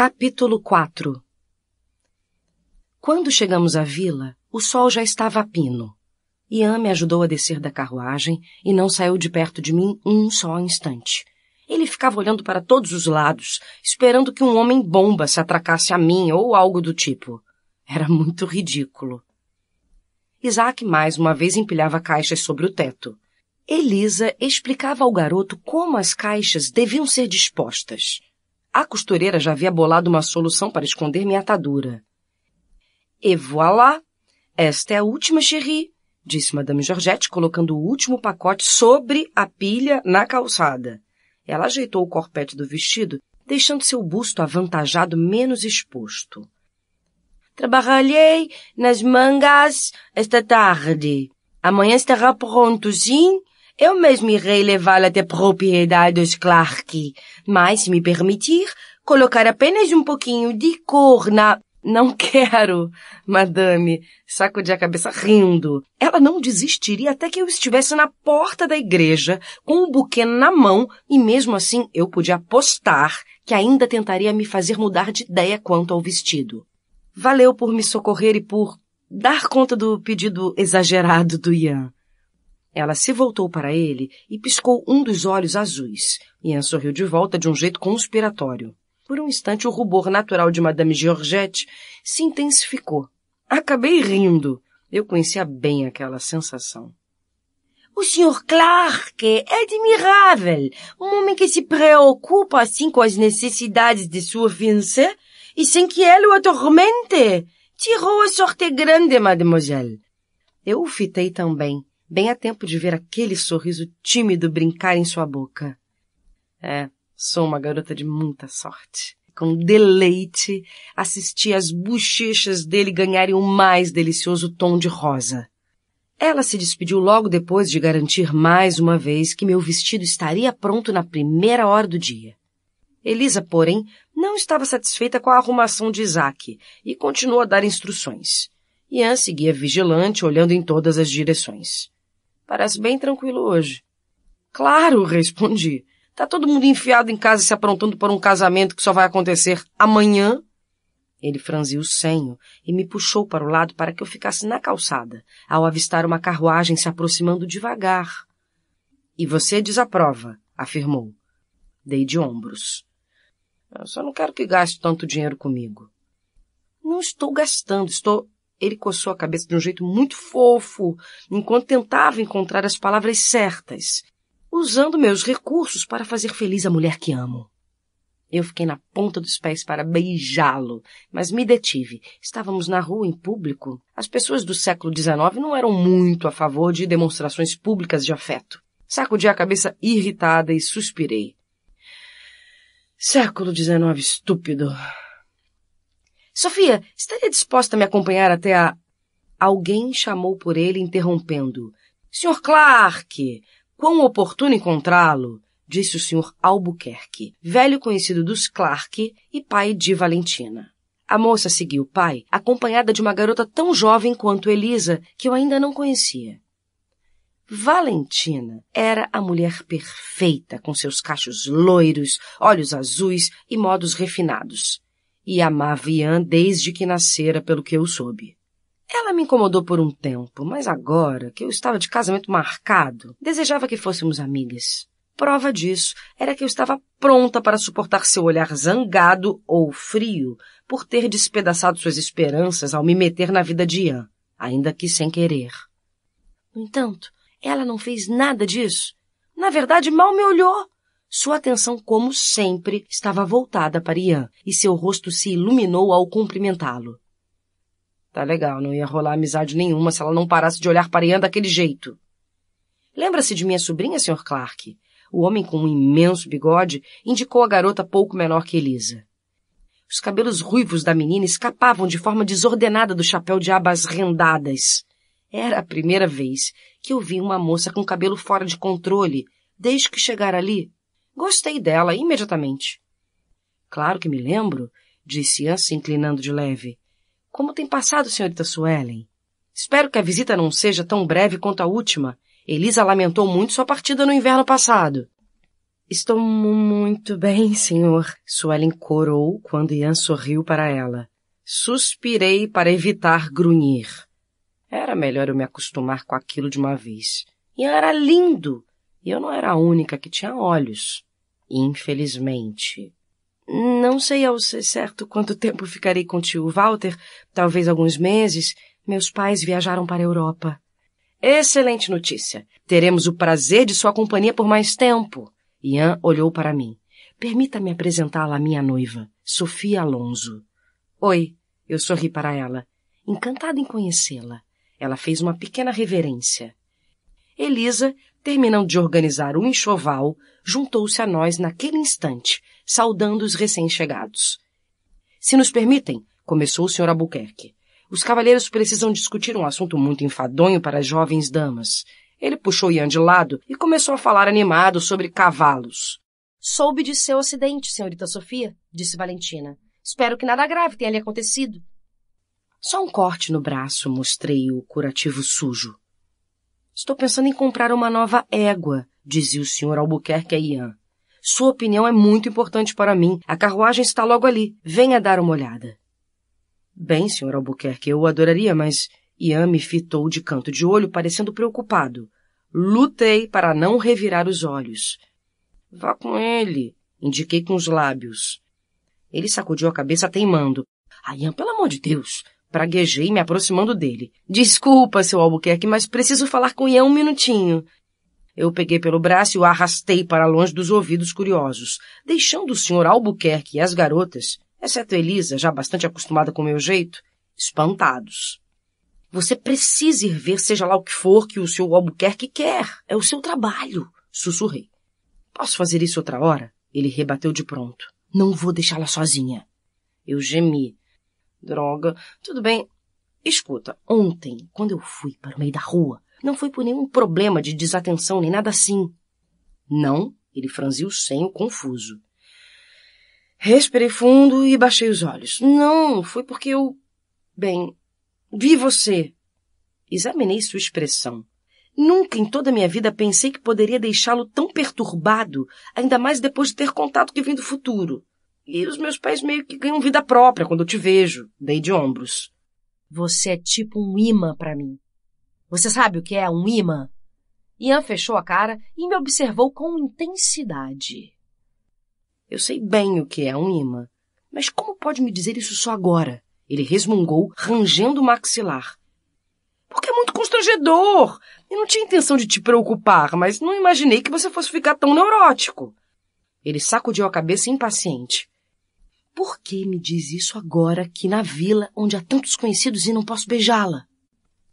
Capítulo 4 Quando chegamos à vila, o sol já estava a pino. Ian me ajudou a descer da carruagem e não saiu de perto de mim um só instante. Ele ficava olhando para todos os lados, esperando que um homem-bomba se atracasse a mim ou algo do tipo. Era muito ridículo. Isaac mais uma vez empilhava caixas sobre o teto. Elisa explicava ao garoto como as caixas deviam ser dispostas. A costureira já havia bolado uma solução para esconder minha atadura. E voilà! Esta é a última, chérie, disse Madame Georgette, colocando o último pacote sobre a pilha na calçada. Ela ajeitou o corpete do vestido, deixando seu busto avantajado menos exposto. Trabalhei nas mangas esta tarde. Amanhã estará pronto, sim? Eu mesmo irei levá-la até dos Clark, mas, se me permitir, colocar apenas um pouquinho de cor na... Não quero, madame, de a cabeça rindo. Ela não desistiria até que eu estivesse na porta da igreja, com o buquê na mão, e mesmo assim eu podia apostar que ainda tentaria me fazer mudar de ideia quanto ao vestido. Valeu por me socorrer e por dar conta do pedido exagerado do Ian. Ela se voltou para ele e piscou um dos olhos azuis. Ian sorriu de volta de um jeito conspiratório. Por um instante, o rubor natural de Madame Georgette se intensificou. Acabei rindo. Eu conhecia bem aquela sensação. O Sr. Clark é admirável. Um homem que se preocupa assim com as necessidades de sua fiancée e sem que ela o atormente. Tirou a sorte grande, mademoiselle. Eu o fitei também bem a tempo de ver aquele sorriso tímido brincar em sua boca. É, sou uma garota de muita sorte. Com deleite, assisti as bochechas dele ganharem o mais delicioso tom de rosa. Ela se despediu logo depois de garantir mais uma vez que meu vestido estaria pronto na primeira hora do dia. Elisa, porém, não estava satisfeita com a arrumação de Isaac e continuou a dar instruções. Ian seguia vigilante, olhando em todas as direções. Parece bem tranquilo hoje. Claro, respondi. Tá todo mundo enfiado em casa se aprontando para um casamento que só vai acontecer amanhã. Ele franziu o senho e me puxou para o lado para que eu ficasse na calçada, ao avistar uma carruagem se aproximando devagar. E você desaprova, afirmou. Dei de ombros. Eu só não quero que gaste tanto dinheiro comigo. Não estou gastando, estou ele coçou a cabeça de um jeito muito fofo, enquanto tentava encontrar as palavras certas, usando meus recursos para fazer feliz a mulher que amo. Eu fiquei na ponta dos pés para beijá-lo, mas me detive. Estávamos na rua, em público. As pessoas do século XIX não eram muito a favor de demonstrações públicas de afeto. Sacudi a cabeça irritada e suspirei. Século XIX, estúpido. Sofia, estaria disposta a me acompanhar até a. Alguém chamou por ele, interrompendo. Sr. Clark! Quão oportuno encontrá-lo! disse o Sr. Albuquerque, velho conhecido dos Clark e pai de Valentina. A moça seguiu o pai, acompanhada de uma garota tão jovem quanto Elisa, que eu ainda não conhecia. Valentina era a mulher perfeita, com seus cachos loiros, olhos azuis e modos refinados e amava Ian desde que nascera, pelo que eu soube. Ela me incomodou por um tempo, mas agora que eu estava de casamento marcado, desejava que fôssemos amigas. Prova disso era que eu estava pronta para suportar seu olhar zangado ou frio por ter despedaçado suas esperanças ao me meter na vida de Ian, ainda que sem querer. No entanto, ela não fez nada disso. Na verdade, mal me olhou sua atenção, como sempre, estava voltada para Ian, e seu rosto se iluminou ao cumprimentá-lo. Tá legal, não ia rolar amizade nenhuma se ela não parasse de olhar para Ian daquele jeito. Lembra-se de minha sobrinha, Sr. Clark? O homem com um imenso bigode indicou a garota pouco menor que Elisa. Os cabelos ruivos da menina escapavam de forma desordenada do chapéu de abas rendadas. Era a primeira vez que eu vi uma moça com cabelo fora de controle desde que chegara ali. Gostei dela imediatamente. Claro que me lembro, disse Ian se inclinando de leve. Como tem passado, senhorita Suellen? Espero que a visita não seja tão breve quanto a última. Elisa lamentou muito sua partida no inverno passado. Estou muito bem, senhor. Suellen corou quando Ian sorriu para ela. Suspirei para evitar grunhir. Era melhor eu me acostumar com aquilo de uma vez. Ian era lindo, e eu não era a única que tinha olhos. Infelizmente. Não sei ao ser certo quanto tempo ficarei com o tio Walter, talvez alguns meses. Meus pais viajaram para a Europa. Excelente notícia. Teremos o prazer de sua companhia por mais tempo. Ian olhou para mim. Permita-me apresentá-la à minha noiva, Sofia Alonso. Oi, eu sorri para ela, encantada em conhecê-la. Ela fez uma pequena reverência. Elisa terminando de organizar o enxoval, juntou-se a nós naquele instante, saudando os recém-chegados. Se nos permitem, começou o Sr. Albuquerque. Os cavalheiros precisam discutir um assunto muito enfadonho para as jovens damas. Ele puxou Ian de lado e começou a falar animado sobre cavalos. Soube de seu acidente, senhorita Sofia, disse Valentina. Espero que nada grave tenha lhe acontecido. Só um corte no braço, mostrei o curativo sujo. Estou pensando em comprar uma nova égua, dizia o senhor Albuquerque a Ian. Sua opinião é muito importante para mim. A carruagem está logo ali. Venha dar uma olhada. Bem, senhor Albuquerque, eu adoraria, mas Ian me fitou de canto de olho, parecendo preocupado. Lutei para não revirar os olhos. Vá com ele, indiquei com os lábios. Ele sacudiu a cabeça teimando. Ian, pelo amor de Deus, Praguejei, me aproximando dele. Desculpa, seu Albuquerque, mas preciso falar com Ian um minutinho. Eu peguei pelo braço e o arrastei para longe dos ouvidos curiosos, deixando o senhor Albuquerque e as garotas, exceto Elisa, já bastante acostumada com o meu jeito, espantados. Você precisa ir ver, seja lá o que for, que o senhor Albuquerque quer. É o seu trabalho, sussurrei. Posso fazer isso outra hora? Ele rebateu de pronto. Não vou deixá-la sozinha. Eu gemi, droga. Tudo bem. Escuta, ontem, quando eu fui para o meio da rua, não foi por nenhum problema de desatenção nem nada assim. Não, ele franziu o senho confuso. Respirei fundo e baixei os olhos. Não, foi porque eu. Bem, vi você. Examinei sua expressão. Nunca em toda a minha vida pensei que poderia deixá-lo tão perturbado, ainda mais depois de ter contato que vem do futuro. E os meus pais meio que ganham vida própria quando eu te vejo. Dei de ombros. Você é tipo um imã para mim. Você sabe o que é um imã? Ian fechou a cara e me observou com intensidade. Eu sei bem o que é um imã, mas como pode me dizer isso só agora? Ele resmungou, rangendo o maxilar. Porque é muito constrangedor. Eu não tinha intenção de te preocupar, mas não imaginei que você fosse ficar tão neurótico. Ele sacudiu a cabeça impaciente. Por que me diz isso agora que na vila onde há tantos conhecidos e não posso beijá-la?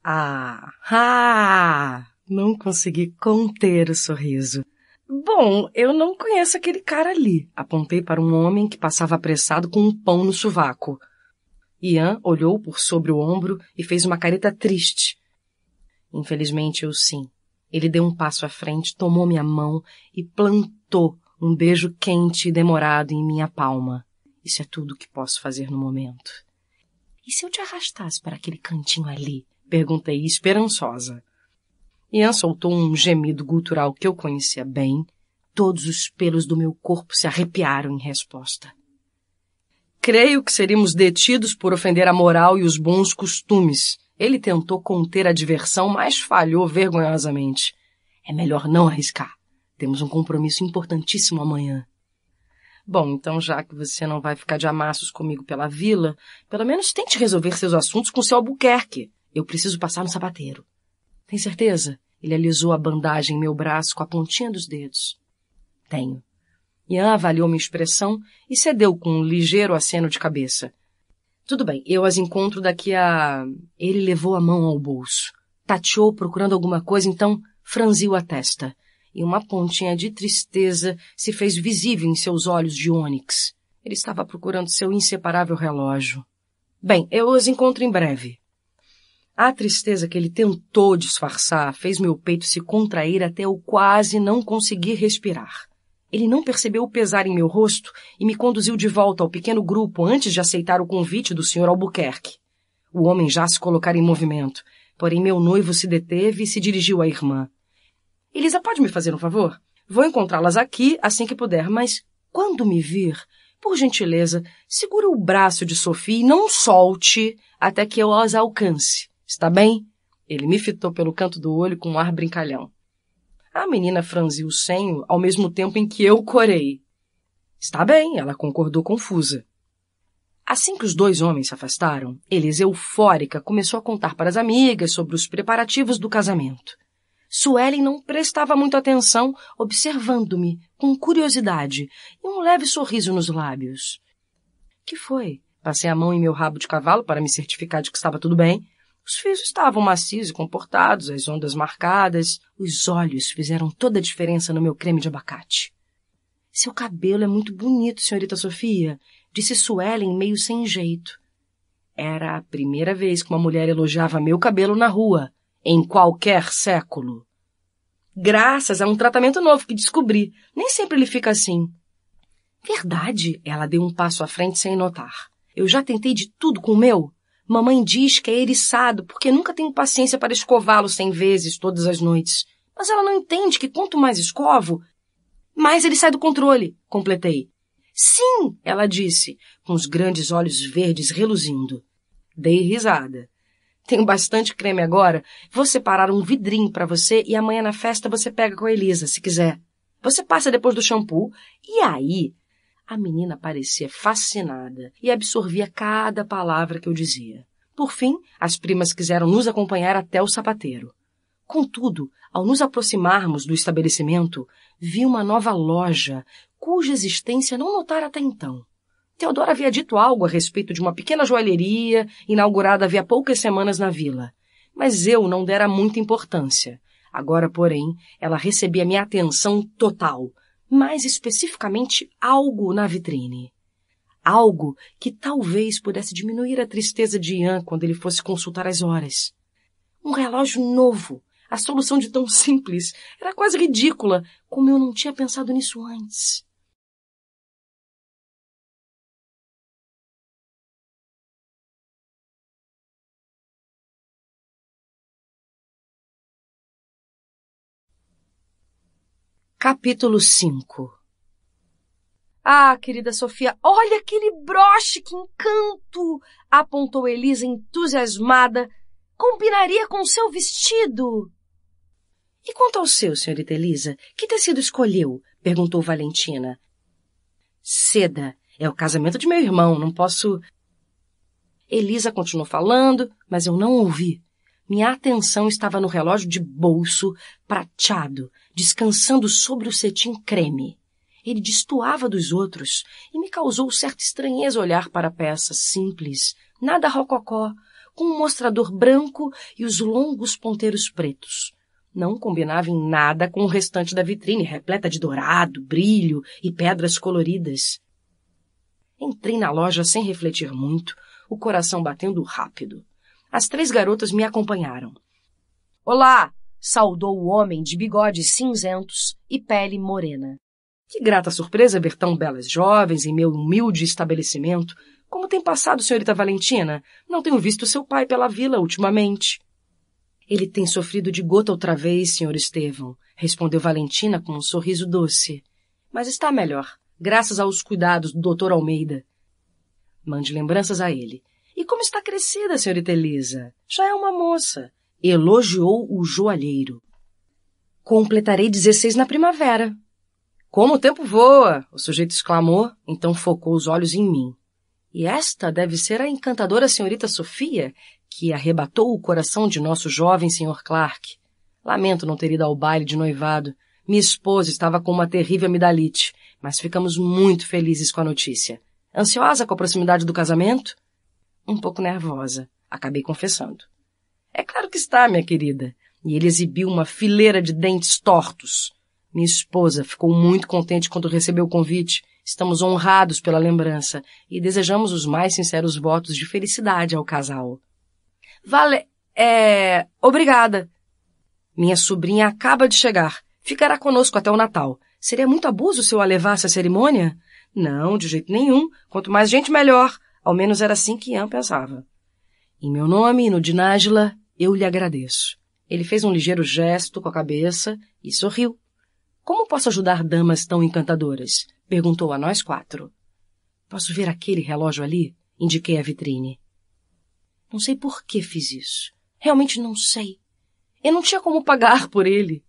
Ah, ah! Não consegui conter o sorriso. Bom, eu não conheço aquele cara ali. Apontei para um homem que passava apressado com um pão no sovaco. Ian olhou por sobre o ombro e fez uma careta triste. Infelizmente, eu sim. Ele deu um passo à frente, tomou minha mão e plantou um beijo quente e demorado em minha palma. Isso é tudo que posso fazer no momento. E se eu te arrastasse para aquele cantinho ali? Perguntei esperançosa. Ian soltou um gemido gutural que eu conhecia bem. Todos os pelos do meu corpo se arrepiaram em resposta. Creio que seríamos detidos por ofender a moral e os bons costumes. Ele tentou conter a diversão, mas falhou vergonhosamente. É melhor não arriscar. Temos um compromisso importantíssimo amanhã. Bom, então já que você não vai ficar de amassos comigo pela vila, pelo menos tente resolver seus assuntos com seu Albuquerque. Eu preciso passar no sapateiro. Tem certeza? Ele alisou a bandagem em meu braço com a pontinha dos dedos. Tenho. Ian avaliou minha expressão e cedeu com um ligeiro aceno de cabeça. Tudo bem, eu as encontro daqui a. Ele levou a mão ao bolso. Tateou procurando alguma coisa, então franziu a testa e uma pontinha de tristeza se fez visível em seus olhos de ônix. Ele estava procurando seu inseparável relógio. Bem, eu os encontro em breve. A tristeza que ele tentou disfarçar fez meu peito se contrair até eu quase não conseguir respirar. Ele não percebeu o pesar em meu rosto e me conduziu de volta ao pequeno grupo antes de aceitar o convite do Sr. Albuquerque. O homem já se colocara em movimento, porém meu noivo se deteve e se dirigiu à irmã. Elisa, pode me fazer um favor? Vou encontrá-las aqui assim que puder, mas quando me vir, por gentileza, segura o braço de Sofia e não solte até que eu as alcance. Está bem? Ele me fitou pelo canto do olho com um ar brincalhão. A menina franziu o senho ao mesmo tempo em que eu corei. Está bem, ela concordou confusa. Assim que os dois homens se afastaram, Elisa, eufórica, começou a contar para as amigas sobre os preparativos do casamento. Suelen não prestava muito atenção, observando-me com curiosidade e um leve sorriso nos lábios. Que foi? Passei a mão em meu rabo de cavalo para me certificar de que estava tudo bem. Os fios estavam macios e comportados, as ondas marcadas. Os olhos fizeram toda a diferença no meu creme de abacate. Seu cabelo é muito bonito, senhorita Sofia, disse Suelen meio sem jeito. Era a primeira vez que uma mulher elogiava meu cabelo na rua em qualquer século. Graças a um tratamento novo que descobri. Nem sempre ele fica assim. Verdade, ela deu um passo à frente sem notar. Eu já tentei de tudo com o meu. Mamãe diz que é eriçado porque nunca tenho paciência para escová-lo cem vezes todas as noites. Mas ela não entende que quanto mais escovo, mais ele sai do controle, completei. Sim, ela disse, com os grandes olhos verdes reluzindo. Dei risada tenho bastante creme agora. Vou separar um vidrinho para você e amanhã na festa você pega com a Elisa, se quiser. Você passa depois do shampoo e aí a menina parecia fascinada e absorvia cada palavra que eu dizia. Por fim, as primas quiseram nos acompanhar até o sapateiro. Contudo, ao nos aproximarmos do estabelecimento, vi uma nova loja cuja existência não notara até então. Teodoro havia dito algo a respeito de uma pequena joalheria inaugurada havia poucas semanas na vila, mas eu não dera muita importância. Agora, porém, ela recebia minha atenção total, mais especificamente algo na vitrine. Algo que talvez pudesse diminuir a tristeza de Ian quando ele fosse consultar as horas. Um relógio novo. A solução de tão simples era quase ridícula, como eu não tinha pensado nisso antes. Capítulo 5 Ah, querida Sofia, olha aquele broche, que encanto! apontou Elisa entusiasmada. Combinaria com o seu vestido. E quanto ao seu, senhorita Elisa, que tecido escolheu? perguntou Valentina. Seda. É o casamento de meu irmão, não posso. Elisa continuou falando, mas eu não ouvi. Minha atenção estava no relógio de bolso prateado descansando sobre o cetim creme. Ele destoava dos outros e me causou certa estranheza olhar para a peça simples, nada rococó, com um mostrador branco e os longos ponteiros pretos. Não combinava em nada com o restante da vitrine, repleta de dourado, brilho e pedras coloridas. Entrei na loja sem refletir muito, o coração batendo rápido. As três garotas me acompanharam. Olá! saudou o homem de bigodes cinzentos e pele morena. Que grata surpresa ver tão belas jovens em meu humilde estabelecimento. Como tem passado, senhorita Valentina? Não tenho visto seu pai pela vila ultimamente. Ele tem sofrido de gota outra vez, senhor Estevão, respondeu Valentina com um sorriso doce. Mas está melhor, graças aos cuidados do doutor Almeida. Mande lembranças a ele. E como está crescida, senhorita Elisa? Já é uma moça elogiou o joalheiro. Completarei 16 na primavera. Como o tempo voa! O sujeito exclamou, então focou os olhos em mim. E esta deve ser a encantadora senhorita Sofia, que arrebatou o coração de nosso jovem senhor Clark. Lamento não ter ido ao baile de noivado. Minha esposa estava com uma terrível amidalite, mas ficamos muito felizes com a notícia. Ansiosa com a proximidade do casamento? Um pouco nervosa, acabei confessando. É claro que está, minha querida. E ele exibiu uma fileira de dentes tortos. Minha esposa ficou muito contente quando recebeu o convite. Estamos honrados pela lembrança e desejamos os mais sinceros votos de felicidade ao casal. Vale. É. Obrigada. Minha sobrinha acaba de chegar. Ficará conosco até o Natal. Seria muito abuso se eu a levasse à cerimônia? Não, de jeito nenhum. Quanto mais gente, melhor. Ao menos era assim que Ian pensava. Em meu nome e no de Nájila, eu lhe agradeço. Ele fez um ligeiro gesto com a cabeça e sorriu. Como posso ajudar damas tão encantadoras? perguntou a nós quatro. Posso ver aquele relógio ali? indiquei a vitrine. Não sei por que fiz isso. Realmente não sei. Eu não tinha como pagar por ele.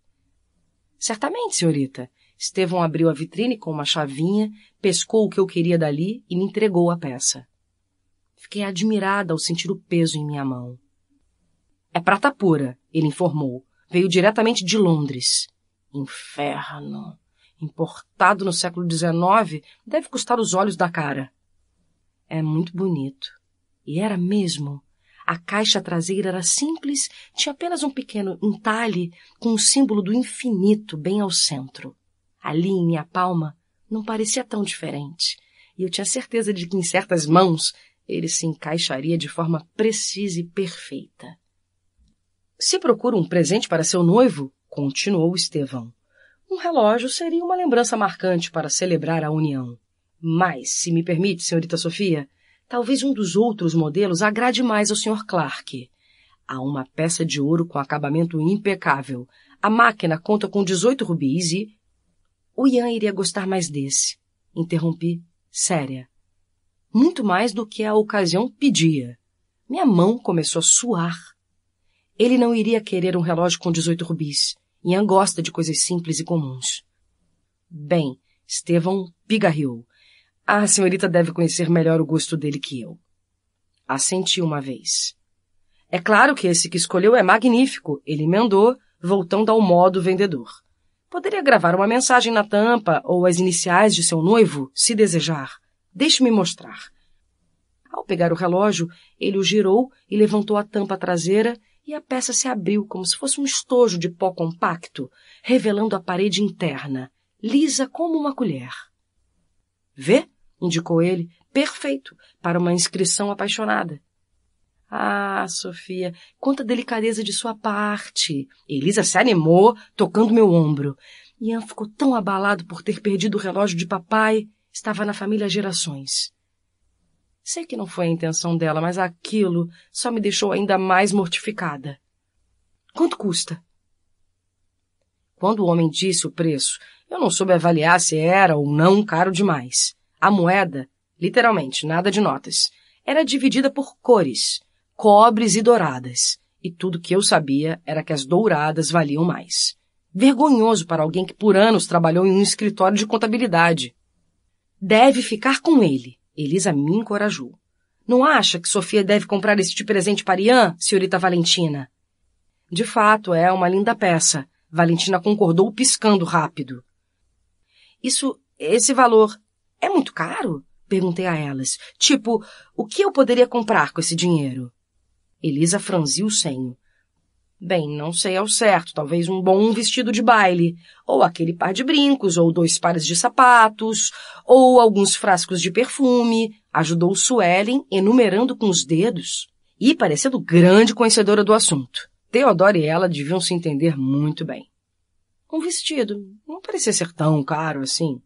Certamente, senhorita. Estevão abriu a vitrine com uma chavinha, pescou o que eu queria dali e me entregou a peça. Fiquei admirada ao sentir o peso em minha mão. É prata pura, ele informou. Veio diretamente de Londres. Inferno! Importado no século XIX, deve custar os olhos da cara. É muito bonito. E era mesmo. A caixa traseira era simples, tinha apenas um pequeno entalhe com o símbolo do infinito bem ao centro. Ali em minha palma não parecia tão diferente, e eu tinha certeza de que em certas mãos ele se encaixaria de forma precisa e perfeita. Se procura um presente para seu noivo, continuou Estevão, um relógio seria uma lembrança marcante para celebrar a união. Mas, se me permite, senhorita Sofia, talvez um dos outros modelos agrade mais ao Sr. Clark. Há uma peça de ouro com acabamento impecável. A máquina conta com 18 rubis e. O Ian iria gostar mais desse. Interrompi, séria muito mais do que a ocasião pedia. Minha mão começou a suar. Ele não iria querer um relógio com 18 rubis. Ian gosta de coisas simples e comuns. Bem, Estevão pigarreou. A senhorita deve conhecer melhor o gosto dele que eu. Assenti uma vez. É claro que esse que escolheu é magnífico, ele emendou, voltando ao modo vendedor. Poderia gravar uma mensagem na tampa ou as iniciais de seu noivo, se desejar. Deixe-me mostrar. Ao pegar o relógio, ele o girou e levantou a tampa traseira e a peça se abriu como se fosse um estojo de pó compacto, revelando a parede interna, lisa como uma colher. Vê? indicou ele, perfeito para uma inscrição apaixonada. Ah, Sofia, quanta delicadeza de sua parte! Elisa se animou, tocando meu ombro. Ian ficou tão abalado por ter perdido o relógio de papai. Estava na família gerações. Sei que não foi a intenção dela, mas aquilo só me deixou ainda mais mortificada. Quanto custa? Quando o homem disse o preço, eu não soube avaliar se era ou não caro demais. A moeda, literalmente, nada de notas, era dividida por cores, cobres e douradas, e tudo que eu sabia era que as douradas valiam mais. Vergonhoso para alguém que por anos trabalhou em um escritório de contabilidade. Deve ficar com ele. Elisa me encorajou. Não acha que Sofia deve comprar este tipo presente para Ian, senhorita Valentina? De fato, é uma linda peça. Valentina concordou piscando rápido. Isso, esse valor, é muito caro? Perguntei a elas. Tipo, o que eu poderia comprar com esse dinheiro? Elisa franziu o senho. Bem, não sei ao certo, talvez um bom vestido de baile, ou aquele par de brincos, ou dois pares de sapatos, ou alguns frascos de perfume, ajudou Suelen enumerando com os dedos e parecendo grande conhecedora do assunto. Teodoro e ela deviam se entender muito bem. Um vestido não parecia ser tão caro assim.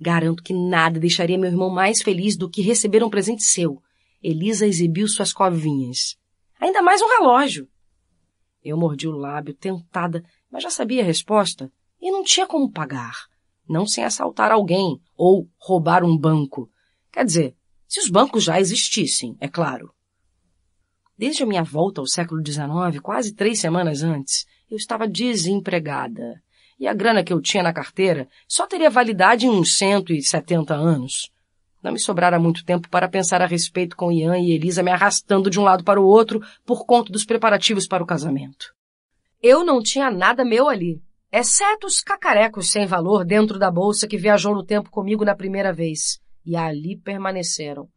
Garanto que nada deixaria meu irmão mais feliz do que receber um presente seu. Elisa exibiu suas covinhas. Ainda mais um relógio. Eu mordi o lábio, tentada, mas já sabia a resposta e não tinha como pagar. Não sem assaltar alguém ou roubar um banco. Quer dizer, se os bancos já existissem, é claro. Desde a minha volta ao século XIX, quase três semanas antes, eu estava desempregada. E a grana que eu tinha na carteira só teria validade em uns 170 anos. Não me sobrara muito tempo para pensar a respeito com Ian e Elisa me arrastando de um lado para o outro por conta dos preparativos para o casamento. Eu não tinha nada meu ali, exceto os cacarecos sem valor dentro da bolsa que viajou no tempo comigo na primeira vez, e ali permaneceram.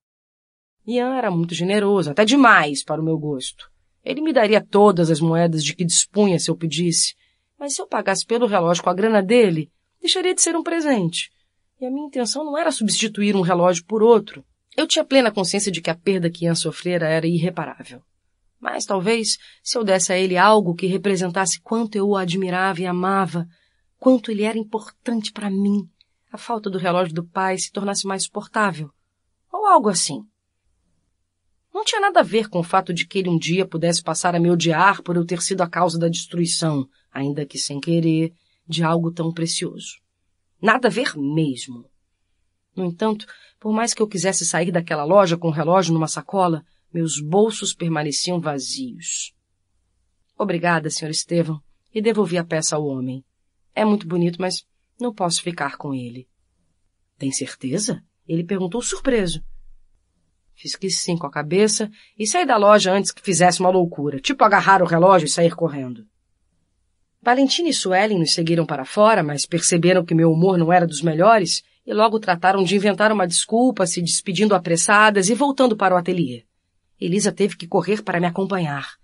Ian era muito generoso, até demais para o meu gosto. Ele me daria todas as moedas de que dispunha se eu pedisse, mas se eu pagasse pelo relógio com a grana dele, deixaria de ser um presente e a minha intenção não era substituir um relógio por outro. Eu tinha plena consciência de que a perda que Ian sofrera era irreparável. Mas talvez, se eu desse a ele algo que representasse quanto eu o admirava e amava, quanto ele era importante para mim, a falta do relógio do pai se tornasse mais suportável. Ou algo assim. Não tinha nada a ver com o fato de que ele um dia pudesse passar a me odiar por eu ter sido a causa da destruição, ainda que sem querer, de algo tão precioso. Nada a ver mesmo. No entanto, por mais que eu quisesse sair daquela loja com o um relógio numa sacola, meus bolsos permaneciam vazios. Obrigada, Sr. Estevão, e devolvi a peça ao homem. É muito bonito, mas não posso ficar com ele. Tem certeza? Ele perguntou surpreso. Fiz que sim com a cabeça e saí da loja antes que fizesse uma loucura, tipo agarrar o relógio e sair correndo. Valentina e Suelen nos seguiram para fora, mas perceberam que meu humor não era dos melhores e logo trataram de inventar uma desculpa, se despedindo apressadas e voltando para o ateliê. Elisa teve que correr para me acompanhar.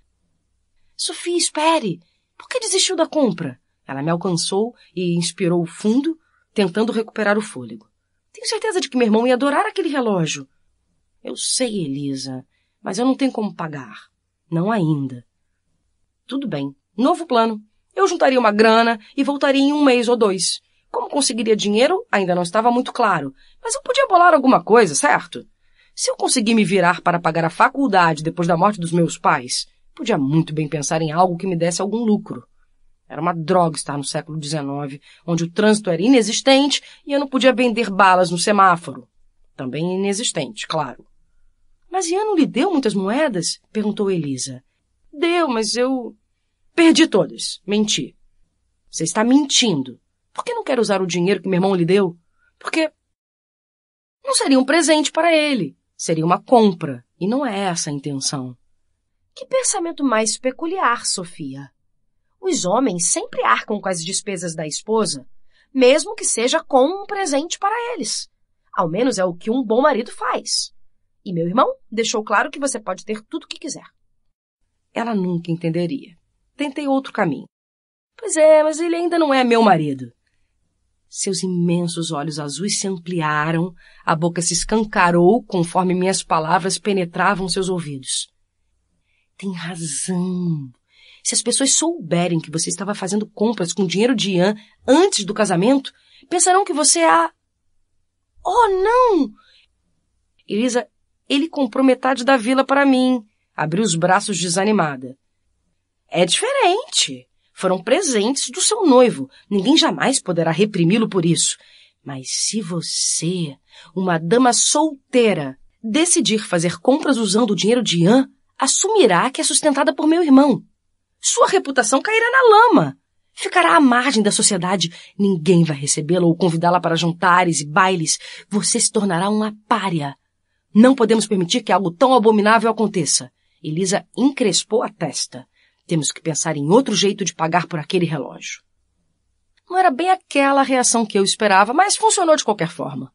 Sofia, espere! Por que desistiu da compra? Ela me alcançou e inspirou fundo, tentando recuperar o fôlego. Tenho certeza de que meu irmão ia adorar aquele relógio. Eu sei, Elisa, mas eu não tenho como pagar. Não ainda. Tudo bem. Novo plano eu juntaria uma grana e voltaria em um mês ou dois. Como conseguiria dinheiro ainda não estava muito claro, mas eu podia bolar alguma coisa, certo? Se eu consegui me virar para pagar a faculdade depois da morte dos meus pais, podia muito bem pensar em algo que me desse algum lucro. Era uma droga estar no século XIX, onde o trânsito era inexistente e eu não podia vender balas no semáforo. Também inexistente, claro. Mas Ian não lhe deu muitas moedas? perguntou Elisa. Deu, mas eu. Perdi todas. Menti. Você está mentindo. Por que não quer usar o dinheiro que meu irmão lhe deu? Porque não seria um presente para ele. Seria uma compra. E não é essa a intenção. Que pensamento mais peculiar, Sofia. Os homens sempre arcam com as despesas da esposa, mesmo que seja com um presente para eles. Ao menos é o que um bom marido faz. E meu irmão deixou claro que você pode ter tudo o que quiser. Ela nunca entenderia. Tentei outro caminho. Pois é, mas ele ainda não é meu marido. Seus imensos olhos azuis se ampliaram, a boca se escancarou conforme minhas palavras penetravam seus ouvidos. Tem razão. Se as pessoas souberem que você estava fazendo compras com dinheiro de Ian antes do casamento, pensarão que você é a. Oh, não! Elisa, ele comprou metade da vila para mim. Abriu os braços desanimada. É diferente. Foram presentes do seu noivo. Ninguém jamais poderá reprimi-lo por isso. Mas se você, uma dama solteira, decidir fazer compras usando o dinheiro de Ian, assumirá que é sustentada por meu irmão. Sua reputação cairá na lama. Ficará à margem da sociedade. Ninguém vai recebê-la ou convidá-la para jantares e bailes. Você se tornará uma pária. Não podemos permitir que algo tão abominável aconteça. Elisa encrespou a testa. Temos que pensar em outro jeito de pagar por aquele relógio. Não era bem aquela reação que eu esperava, mas funcionou de qualquer forma.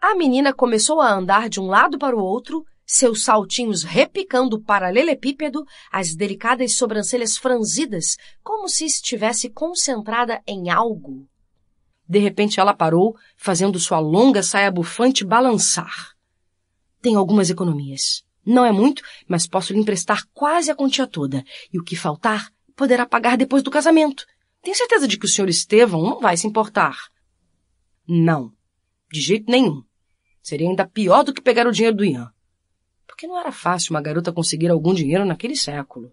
A menina começou a andar de um lado para o outro, seus saltinhos repicando paralelepípedo, as delicadas sobrancelhas franzidas, como se estivesse concentrada em algo. De repente ela parou, fazendo sua longa saia bufante balançar. Tem algumas economias. Não é muito, mas posso lhe emprestar quase a quantia toda, e o que faltar poderá pagar depois do casamento. Tenho certeza de que o senhor Estevão não vai se importar. Não, de jeito nenhum. Seria ainda pior do que pegar o dinheiro do Ian. Porque não era fácil uma garota conseguir algum dinheiro naquele século.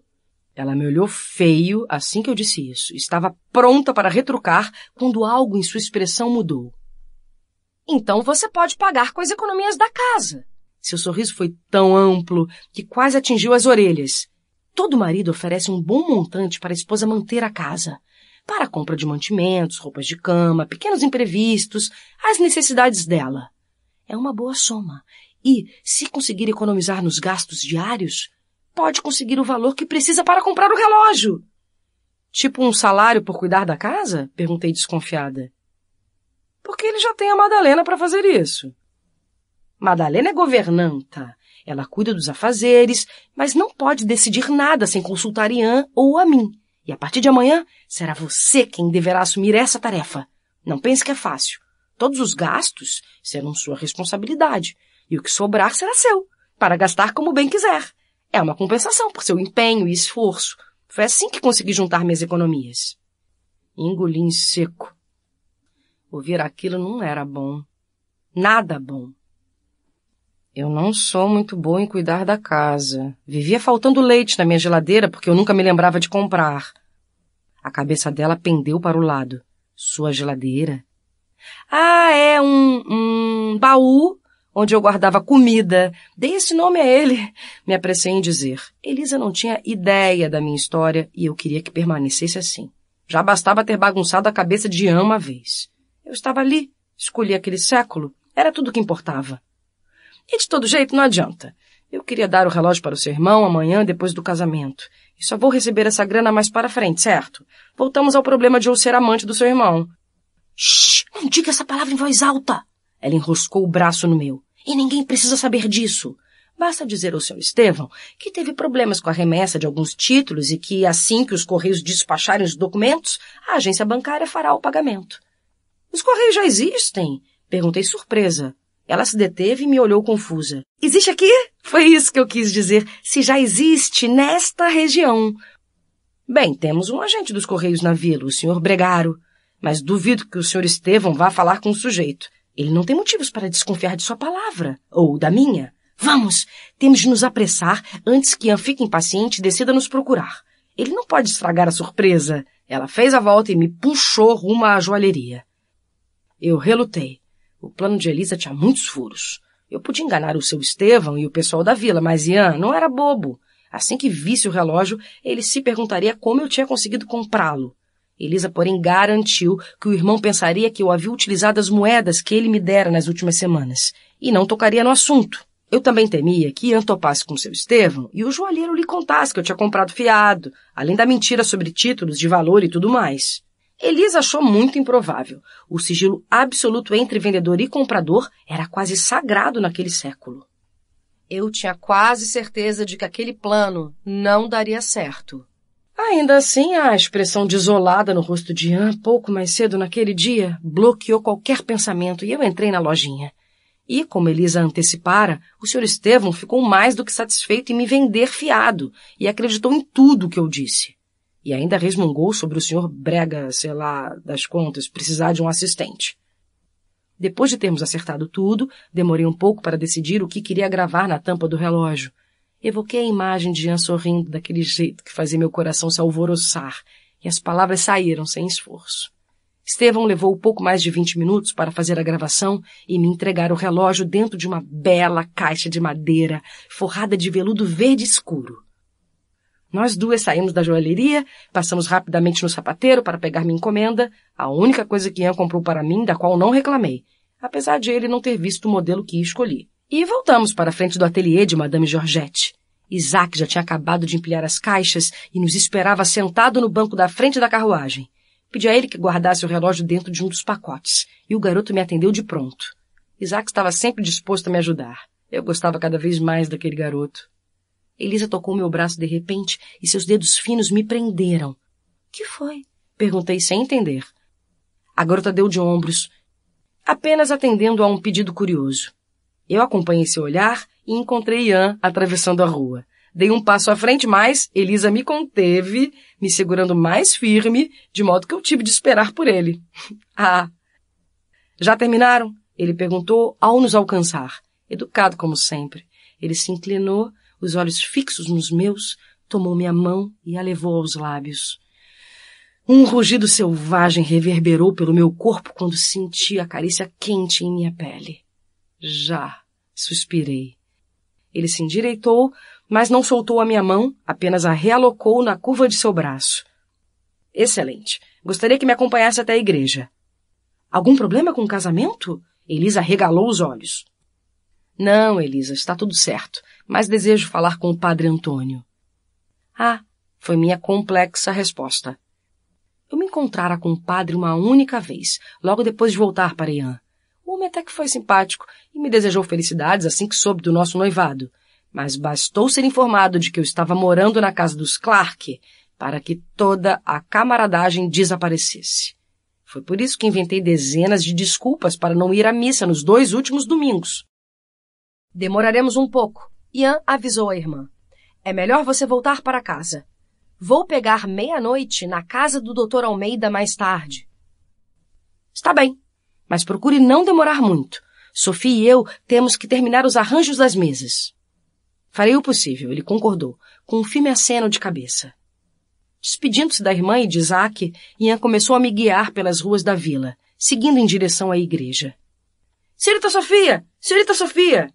Ela me olhou feio assim que eu disse isso. Estava pronta para retrucar quando algo em sua expressão mudou. Então você pode pagar com as economias da casa. Seu sorriso foi tão amplo que quase atingiu as orelhas. Todo marido oferece um bom montante para a esposa manter a casa. Para a compra de mantimentos, roupas de cama, pequenos imprevistos, as necessidades dela. É uma boa soma. E, se conseguir economizar nos gastos diários, pode conseguir o valor que precisa para comprar o relógio. Tipo um salário por cuidar da casa? Perguntei desconfiada. Porque ele já tem a Madalena para fazer isso. Madalena é governanta. Ela cuida dos afazeres, mas não pode decidir nada sem consultar Ian ou a mim. E a partir de amanhã, será você quem deverá assumir essa tarefa. Não pense que é fácil. Todos os gastos serão sua responsabilidade, e o que sobrar será seu, para gastar como bem quiser. É uma compensação por seu empenho e esforço. Foi assim que consegui juntar minhas economias. Engoli em seco. Ouvir aquilo não era bom. Nada bom. Eu não sou muito boa em cuidar da casa. Vivia faltando leite na minha geladeira porque eu nunca me lembrava de comprar. A cabeça dela pendeu para o lado. Sua geladeira? Ah, é um, um baú onde eu guardava comida. Dei esse nome a ele, me apressei em dizer. Elisa não tinha ideia da minha história e eu queria que permanecesse assim. Já bastava ter bagunçado a cabeça de ama uma vez. Eu estava ali, escolhi aquele século, era tudo o que importava. E de todo jeito não adianta. Eu queria dar o relógio para o seu irmão amanhã, depois do casamento. E só vou receber essa grana mais para frente, certo? Voltamos ao problema de eu ser amante do seu irmão. Shh! Não diga essa palavra em voz alta! Ela enroscou o braço no meu. E ninguém precisa saber disso. Basta dizer ao seu Estevão que teve problemas com a remessa de alguns títulos e que, assim que os Correios despacharem os documentos, a agência bancária fará o pagamento. Os Correios já existem? Perguntei surpresa. Ela se deteve e me olhou confusa. Existe aqui? Foi isso que eu quis dizer. Se já existe nesta região. Bem, temos um agente dos Correios na vila, o senhor Bregaro. Mas duvido que o senhor Estevão vá falar com o sujeito. Ele não tem motivos para desconfiar de sua palavra, ou da minha. Vamos! Temos de nos apressar antes que Ian fique impaciente e decida nos procurar. Ele não pode estragar a surpresa. Ela fez a volta e me puxou rumo à joalheria. Eu relutei. O plano de Elisa tinha muitos furos. Eu podia enganar o seu Estevão e o pessoal da vila, mas Ian não era bobo. Assim que visse o relógio, ele se perguntaria como eu tinha conseguido comprá-lo. Elisa, porém, garantiu que o irmão pensaria que eu havia utilizado as moedas que ele me dera nas últimas semanas e não tocaria no assunto. Eu também temia que Ian topasse com seu Estevão e o joalheiro lhe contasse que eu tinha comprado fiado, além da mentira sobre títulos de valor e tudo mais. Elisa achou muito improvável. O sigilo absoluto entre vendedor e comprador era quase sagrado naquele século. Eu tinha quase certeza de que aquele plano não daria certo. Ainda assim, a expressão desolada no rosto de Anne pouco mais cedo naquele dia bloqueou qualquer pensamento e eu entrei na lojinha. E, como Elisa antecipara, o Sr. Estevão ficou mais do que satisfeito em me vender fiado e acreditou em tudo o que eu disse. E ainda resmungou sobre o senhor Brega, sei lá, das contas, precisar de um assistente. Depois de termos acertado tudo, demorei um pouco para decidir o que queria gravar na tampa do relógio. Evoquei a imagem de Jean sorrindo daquele jeito que fazia meu coração se alvoroçar, e as palavras saíram sem esforço. Estevão levou pouco mais de vinte minutos para fazer a gravação e me entregar o relógio dentro de uma bela caixa de madeira forrada de veludo verde escuro. Nós duas saímos da joalheria, passamos rapidamente no sapateiro para pegar minha encomenda, a única coisa que Ian comprou para mim, da qual não reclamei, apesar de ele não ter visto o modelo que escolhi. E voltamos para a frente do ateliê de Madame Georgette. Isaac já tinha acabado de empilhar as caixas e nos esperava sentado no banco da frente da carruagem. Pedi a ele que guardasse o relógio dentro de um dos pacotes, e o garoto me atendeu de pronto. Isaac estava sempre disposto a me ajudar. Eu gostava cada vez mais daquele garoto. Elisa tocou meu braço de repente e seus dedos finos me prenderam. Que foi? Perguntei sem entender. A garota deu de ombros, apenas atendendo a um pedido curioso. Eu acompanhei seu olhar e encontrei Ian atravessando a rua. Dei um passo à frente, mas Elisa me conteve, me segurando mais firme, de modo que eu tive de esperar por ele. ah! Já terminaram? Ele perguntou ao nos alcançar, educado como sempre. Ele se inclinou os olhos fixos nos meus, tomou minha mão e a levou aos lábios. Um rugido selvagem reverberou pelo meu corpo quando senti a carícia quente em minha pele. Já, suspirei. Ele se endireitou, mas não soltou a minha mão, apenas a realocou na curva de seu braço. Excelente. Gostaria que me acompanhasse até a igreja. Algum problema com o casamento? Elisa regalou os olhos. Não, Elisa, está tudo certo mas desejo falar com o padre Antônio. Ah, foi minha complexa resposta. Eu me encontrara com o padre uma única vez, logo depois de voltar para Ian. O homem até que foi simpático e me desejou felicidades assim que soube do nosso noivado. Mas bastou ser informado de que eu estava morando na casa dos Clark para que toda a camaradagem desaparecesse. Foi por isso que inventei dezenas de desculpas para não ir à missa nos dois últimos domingos. Demoraremos um pouco, Ian avisou a irmã. É melhor você voltar para casa. Vou pegar meia-noite na casa do Dr. Almeida mais tarde. Está bem, mas procure não demorar muito. Sofia e eu temos que terminar os arranjos das mesas. Farei o possível, ele concordou, com um firme aceno de cabeça. Despedindo-se da irmã e de Isaac, Ian começou a me guiar pelas ruas da vila, seguindo em direção à igreja. Senhorita Sofia! Senhorita Sofia!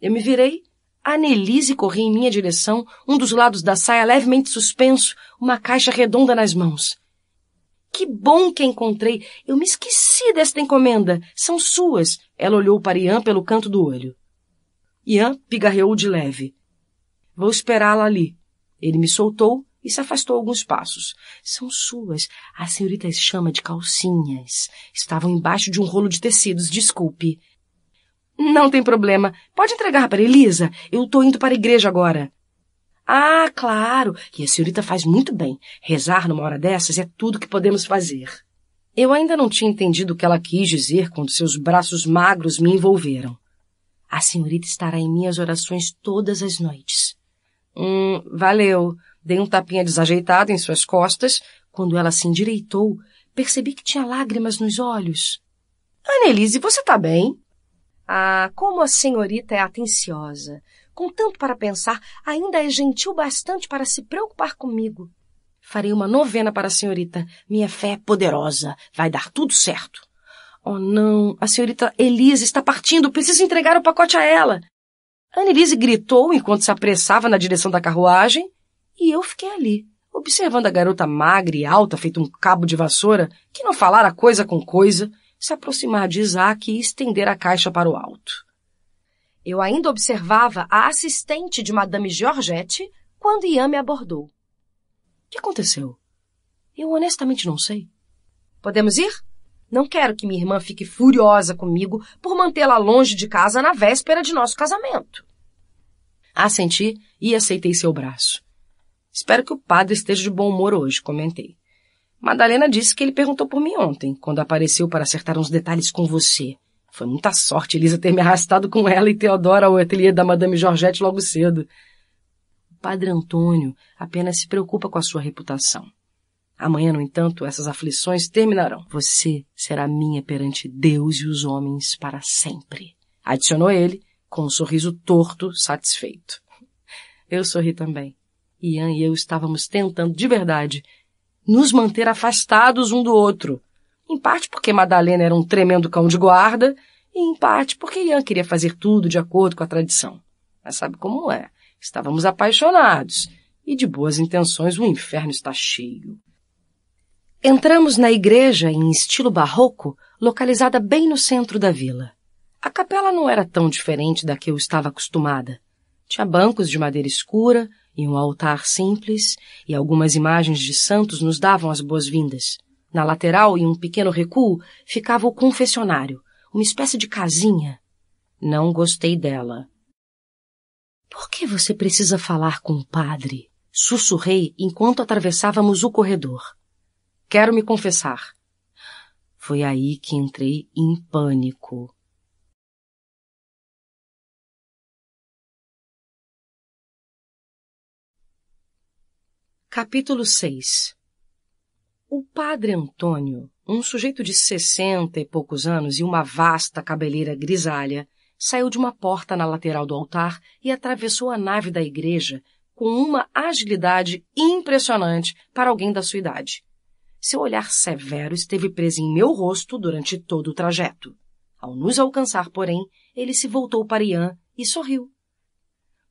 Eu me virei Anelise corria em minha direção, um dos lados da saia levemente suspenso, uma caixa redonda nas mãos. Que bom que a encontrei! Eu me esqueci desta encomenda. São suas. Ela olhou para Ian pelo canto do olho. Ian pigarreou de leve. Vou esperá-la ali. Ele me soltou e se afastou alguns passos. São suas. A senhorita as chama de calcinhas. Estavam embaixo de um rolo de tecidos, desculpe. Não tem problema. Pode entregar para Elisa. Eu estou indo para a igreja agora. Ah, claro. E a senhorita faz muito bem. Rezar numa hora dessas é tudo que podemos fazer. Eu ainda não tinha entendido o que ela quis dizer quando seus braços magros me envolveram. A senhorita estará em minhas orações todas as noites. Hum, valeu. Dei um tapinha desajeitado em suas costas. Quando ela se endireitou, percebi que tinha lágrimas nos olhos. Annelise, você está bem? Ah, como a senhorita é atenciosa! Contanto para pensar, ainda é gentil bastante para se preocupar comigo. Farei uma novena para a senhorita. Minha fé é poderosa. Vai dar tudo certo. Oh, não! A senhorita Elisa está partindo. Preciso entregar o pacote a ela. Annelise gritou enquanto se apressava na direção da carruagem e eu fiquei ali, observando a garota magra e alta, feita um cabo de vassoura, que não falara coisa com coisa, se aproximar de Isaac e estender a caixa para o alto. Eu ainda observava a assistente de Madame Georgette quando Ian me abordou. O que aconteceu? Eu honestamente não sei. Podemos ir? Não quero que minha irmã fique furiosa comigo por mantê-la longe de casa na véspera de nosso casamento. Assenti ah, e aceitei seu braço. Espero que o padre esteja de bom humor hoje, comentei. Madalena disse que ele perguntou por mim ontem, quando apareceu para acertar uns detalhes com você. Foi muita sorte Elisa ter me arrastado com ela e Teodora ao ateliê da Madame Georgette logo cedo. O padre Antônio apenas se preocupa com a sua reputação. Amanhã, no entanto, essas aflições terminarão. Você será minha perante Deus e os homens para sempre. Adicionou ele, com um sorriso torto, satisfeito. Eu sorri também. Ian e eu estávamos tentando de verdade nos manter afastados um do outro. Em parte porque Madalena era um tremendo cão de guarda, e em parte porque Ian queria fazer tudo de acordo com a tradição. Mas sabe como é? Estávamos apaixonados, e de boas intenções o inferno está cheio. Entramos na igreja em estilo barroco, localizada bem no centro da vila. A capela não era tão diferente da que eu estava acostumada. Tinha bancos de madeira escura, e um altar simples e algumas imagens de santos nos davam as boas-vindas. Na lateral, em um pequeno recuo, ficava o confessionário, uma espécie de casinha. Não gostei dela. Por que você precisa falar com o padre? Sussurrei enquanto atravessávamos o corredor. Quero me confessar. Foi aí que entrei em pânico. Capítulo 6 O padre Antônio, um sujeito de sessenta e poucos anos e uma vasta cabeleira grisalha, saiu de uma porta na lateral do altar e atravessou a nave da igreja com uma agilidade impressionante para alguém da sua idade. Seu olhar severo esteve preso em meu rosto durante todo o trajeto. Ao nos alcançar, porém, ele se voltou para Ian e sorriu.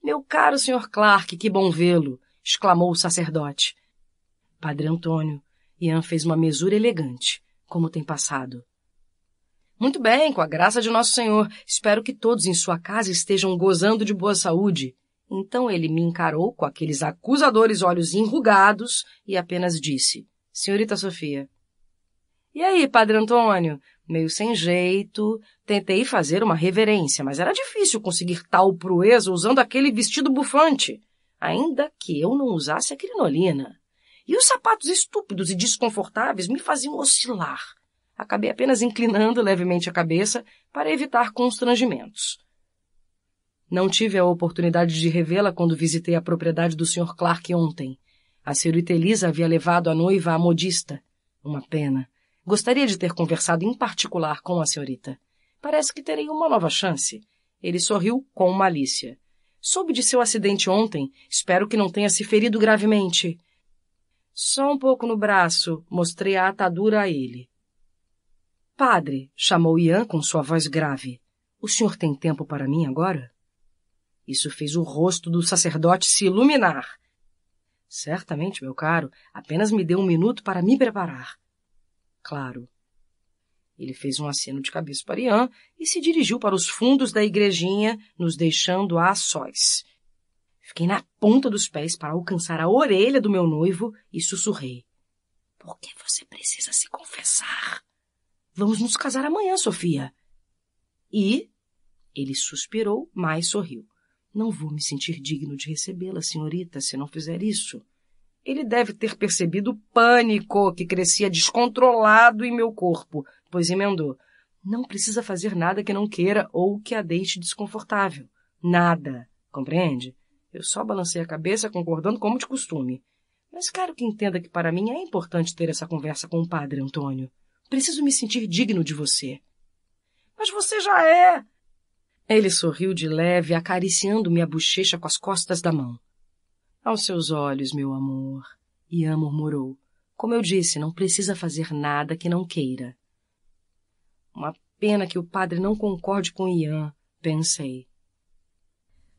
Meu caro senhor Clark, que bom vê-lo exclamou o sacerdote. Padre Antônio, Ian fez uma mesura elegante, como tem passado. Muito bem, com a graça de Nosso Senhor, espero que todos em sua casa estejam gozando de boa saúde. Então ele me encarou com aqueles acusadores olhos enrugados e apenas disse: Senhorita Sofia. E aí, Padre Antônio? Meio sem jeito, tentei fazer uma reverência, mas era difícil conseguir tal proeza usando aquele vestido bufante ainda que eu não usasse a crinolina. E os sapatos estúpidos e desconfortáveis me faziam oscilar. Acabei apenas inclinando levemente a cabeça para evitar constrangimentos. Não tive a oportunidade de revê-la quando visitei a propriedade do Sr. Clark ontem. A senhorita Elisa havia levado a noiva à modista. Uma pena. Gostaria de ter conversado em particular com a senhorita. Parece que terei uma nova chance. Ele sorriu com malícia. Soube de seu acidente ontem. Espero que não tenha se ferido gravemente. Só um pouco no braço, mostrei a atadura a ele. Padre, chamou Ian com sua voz grave. O senhor tem tempo para mim agora? Isso fez o rosto do sacerdote se iluminar. Certamente, meu caro, apenas me dê um minuto para me preparar. Claro, ele fez um aceno de cabeça para Ian e se dirigiu para os fundos da igrejinha, nos deixando a sós. Fiquei na ponta dos pés para alcançar a orelha do meu noivo e sussurrei. Por que você precisa se confessar? Vamos nos casar amanhã, Sofia. E ele suspirou, mas sorriu. Não vou me sentir digno de recebê-la, senhorita, se não fizer isso. Ele deve ter percebido o pânico que crescia descontrolado em meu corpo pois emendou: Não precisa fazer nada que não queira ou que a deixe desconfortável. Nada. Compreende? Eu só balancei a cabeça, concordando como de costume. Mas quero que entenda que para mim é importante ter essa conversa com o padre Antônio. Preciso me sentir digno de você. Mas você já é! Ele sorriu de leve, acariciando-me a bochecha com as costas da mão. Aos seus olhos, meu amor. Ian murmurou. Como eu disse, não precisa fazer nada que não queira. Uma pena que o padre não concorde com Ian, pensei.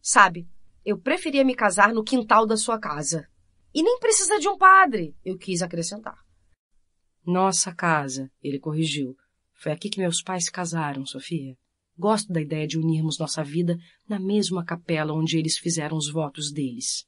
Sabe, eu preferia me casar no quintal da sua casa. E nem precisa de um padre, eu quis acrescentar. Nossa casa, ele corrigiu. Foi aqui que meus pais se casaram, Sofia. Gosto da ideia de unirmos nossa vida na mesma capela onde eles fizeram os votos deles.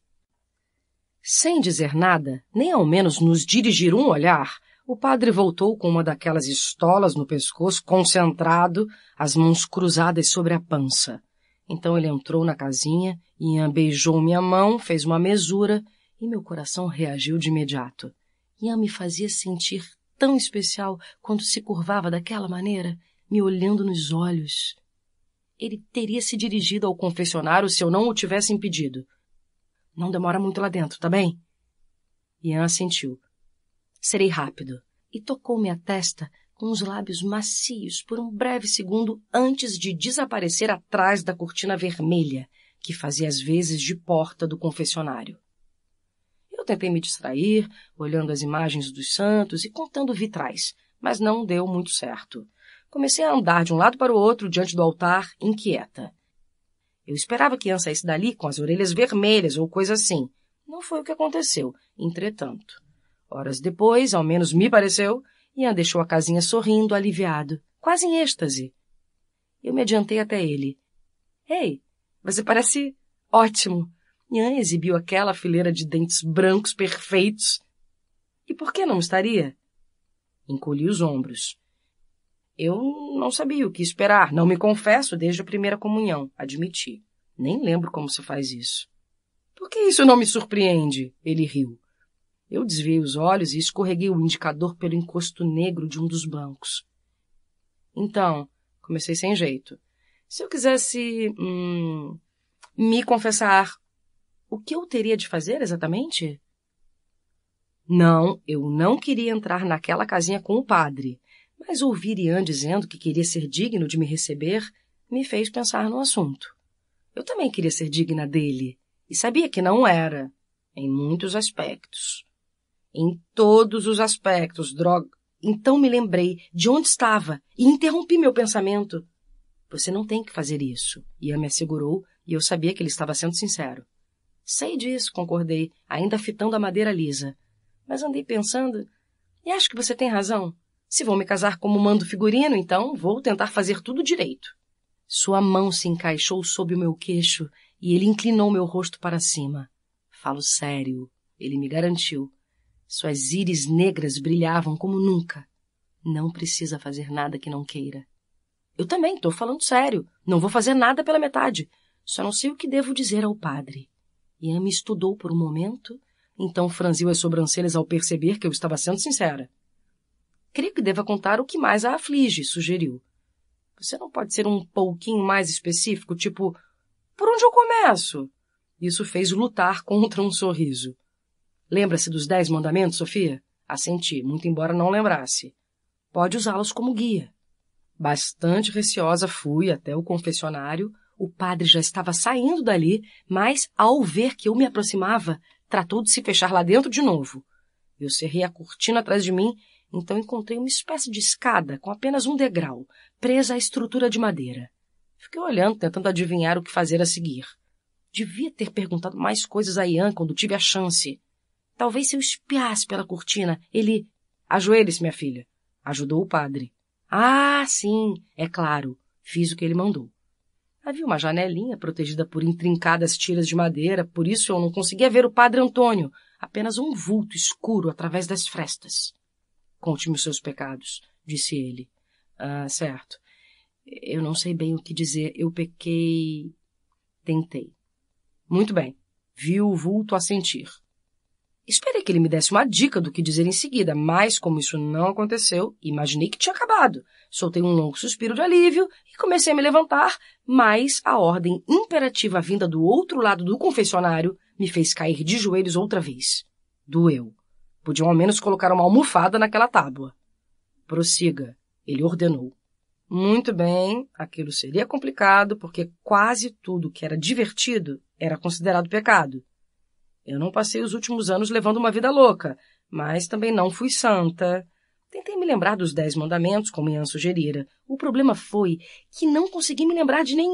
Sem dizer nada, nem ao menos nos dirigir um olhar, o padre voltou com uma daquelas estolas no pescoço, concentrado, as mãos cruzadas sobre a pança. Então ele entrou na casinha, Ian beijou minha mão, fez uma mesura e meu coração reagiu de imediato. Ian me fazia sentir tão especial quando se curvava daquela maneira, me olhando nos olhos. Ele teria se dirigido ao confessionário se eu não o tivesse impedido. Não demora muito lá dentro, tá bem? Ian assentiu. Serei rápido. E tocou-me a testa com os lábios macios por um breve segundo antes de desaparecer atrás da cortina vermelha que fazia às vezes de porta do confessionário. Eu tentei me distrair, olhando as imagens dos santos e contando vitrais, mas não deu muito certo. Comecei a andar de um lado para o outro diante do altar, inquieta. Eu esperava que Ian saísse dali com as orelhas vermelhas ou coisa assim. Não foi o que aconteceu, entretanto. Horas depois, ao menos me pareceu, Ian deixou a casinha sorrindo, aliviado, quase em êxtase. Eu me adiantei até ele. Ei, você parece ótimo. Ian exibiu aquela fileira de dentes brancos perfeitos. E por que não estaria? Encolhi os ombros. Eu não sabia o que esperar, não me confesso desde a primeira comunhão, admiti. Nem lembro como se faz isso. Por que isso não me surpreende? Ele riu. Eu desviei os olhos e escorreguei o indicador pelo encosto negro de um dos bancos. Então, comecei sem jeito. Se eu quisesse hum, me confessar, o que eu teria de fazer exatamente? Não, eu não queria entrar naquela casinha com o padre, mas ouvir Ian dizendo que queria ser digno de me receber me fez pensar no assunto. Eu também queria ser digna dele, e sabia que não era, em muitos aspectos. Em todos os aspectos, droga. Então me lembrei de onde estava e interrompi meu pensamento. Você não tem que fazer isso. Ian me assegurou e eu sabia que ele estava sendo sincero. Sei disso, concordei, ainda fitando a madeira lisa. Mas andei pensando. E acho que você tem razão. Se vou me casar como mando figurino, então vou tentar fazer tudo direito. Sua mão se encaixou sob o meu queixo e ele inclinou meu rosto para cima. Falo sério, ele me garantiu. Suas íris negras brilhavam como nunca. Não precisa fazer nada que não queira. Eu também estou falando sério. Não vou fazer nada pela metade. Só não sei o que devo dizer ao padre. Yami estudou por um momento, então franziu as sobrancelhas ao perceber que eu estava sendo sincera. Creio que deva contar o que mais a aflige, sugeriu. Você não pode ser um pouquinho mais específico, tipo, por onde eu começo? Isso fez lutar contra um sorriso. Lembra-se dos Dez Mandamentos, Sofia? Assenti, muito embora não lembrasse. Pode usá-los como guia. Bastante receosa fui até o confessionário. O padre já estava saindo dali, mas, ao ver que eu me aproximava, tratou de se fechar lá dentro de novo. Eu cerrei a cortina atrás de mim, então encontrei uma espécie de escada com apenas um degrau, presa à estrutura de madeira. Fiquei olhando, tentando adivinhar o que fazer a seguir. Devia ter perguntado mais coisas a Ian quando tive a chance. Talvez se eu espiasse pela cortina, ele. Ajoelhe-se, minha filha. Ajudou o padre. Ah, sim, é claro. Fiz o que ele mandou. Havia uma janelinha protegida por intrincadas tiras de madeira, por isso eu não conseguia ver o padre Antônio, apenas um vulto escuro através das frestas. Conte-me os seus pecados, disse ele. Ah, certo. Eu não sei bem o que dizer. Eu pequei. Tentei. Muito bem. Viu o vulto a sentir. Esperei que ele me desse uma dica do que dizer em seguida, mas como isso não aconteceu, imaginei que tinha acabado. Soltei um longo suspiro de alívio e comecei a me levantar, mas a ordem imperativa vinda do outro lado do confessionário me fez cair de joelhos outra vez. Doeu. Podiam ao menos colocar uma almofada naquela tábua. Prossiga, ele ordenou. Muito bem, aquilo seria complicado porque quase tudo que era divertido era considerado pecado. Eu não passei os últimos anos levando uma vida louca, mas também não fui santa. Tentei me lembrar dos Dez Mandamentos, como Ian sugerira. O problema foi que não consegui me lembrar de nem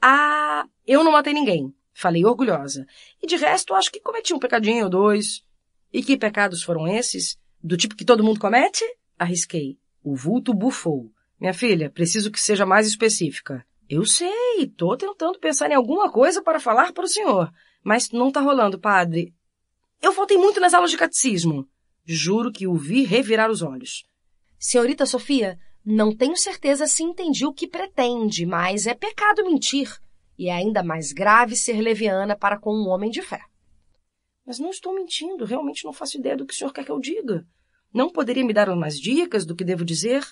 Ah, eu não matei ninguém, falei orgulhosa. E de resto, acho que cometi um pecadinho ou dois. E que pecados foram esses? Do tipo que todo mundo comete? Arrisquei. O vulto bufou. Minha filha, preciso que seja mais específica. Eu sei, estou tentando pensar em alguma coisa para falar para o senhor. Mas não tá rolando, padre. Eu faltei muito nas aulas de catecismo. Juro que o vi revirar os olhos. Senhorita Sofia, não tenho certeza se entendi o que pretende, mas é pecado mentir. E é ainda mais grave ser leviana para com um homem de fé. Mas não estou mentindo, realmente não faço ideia do que o senhor quer que eu diga. Não poderia me dar umas dicas do que devo dizer?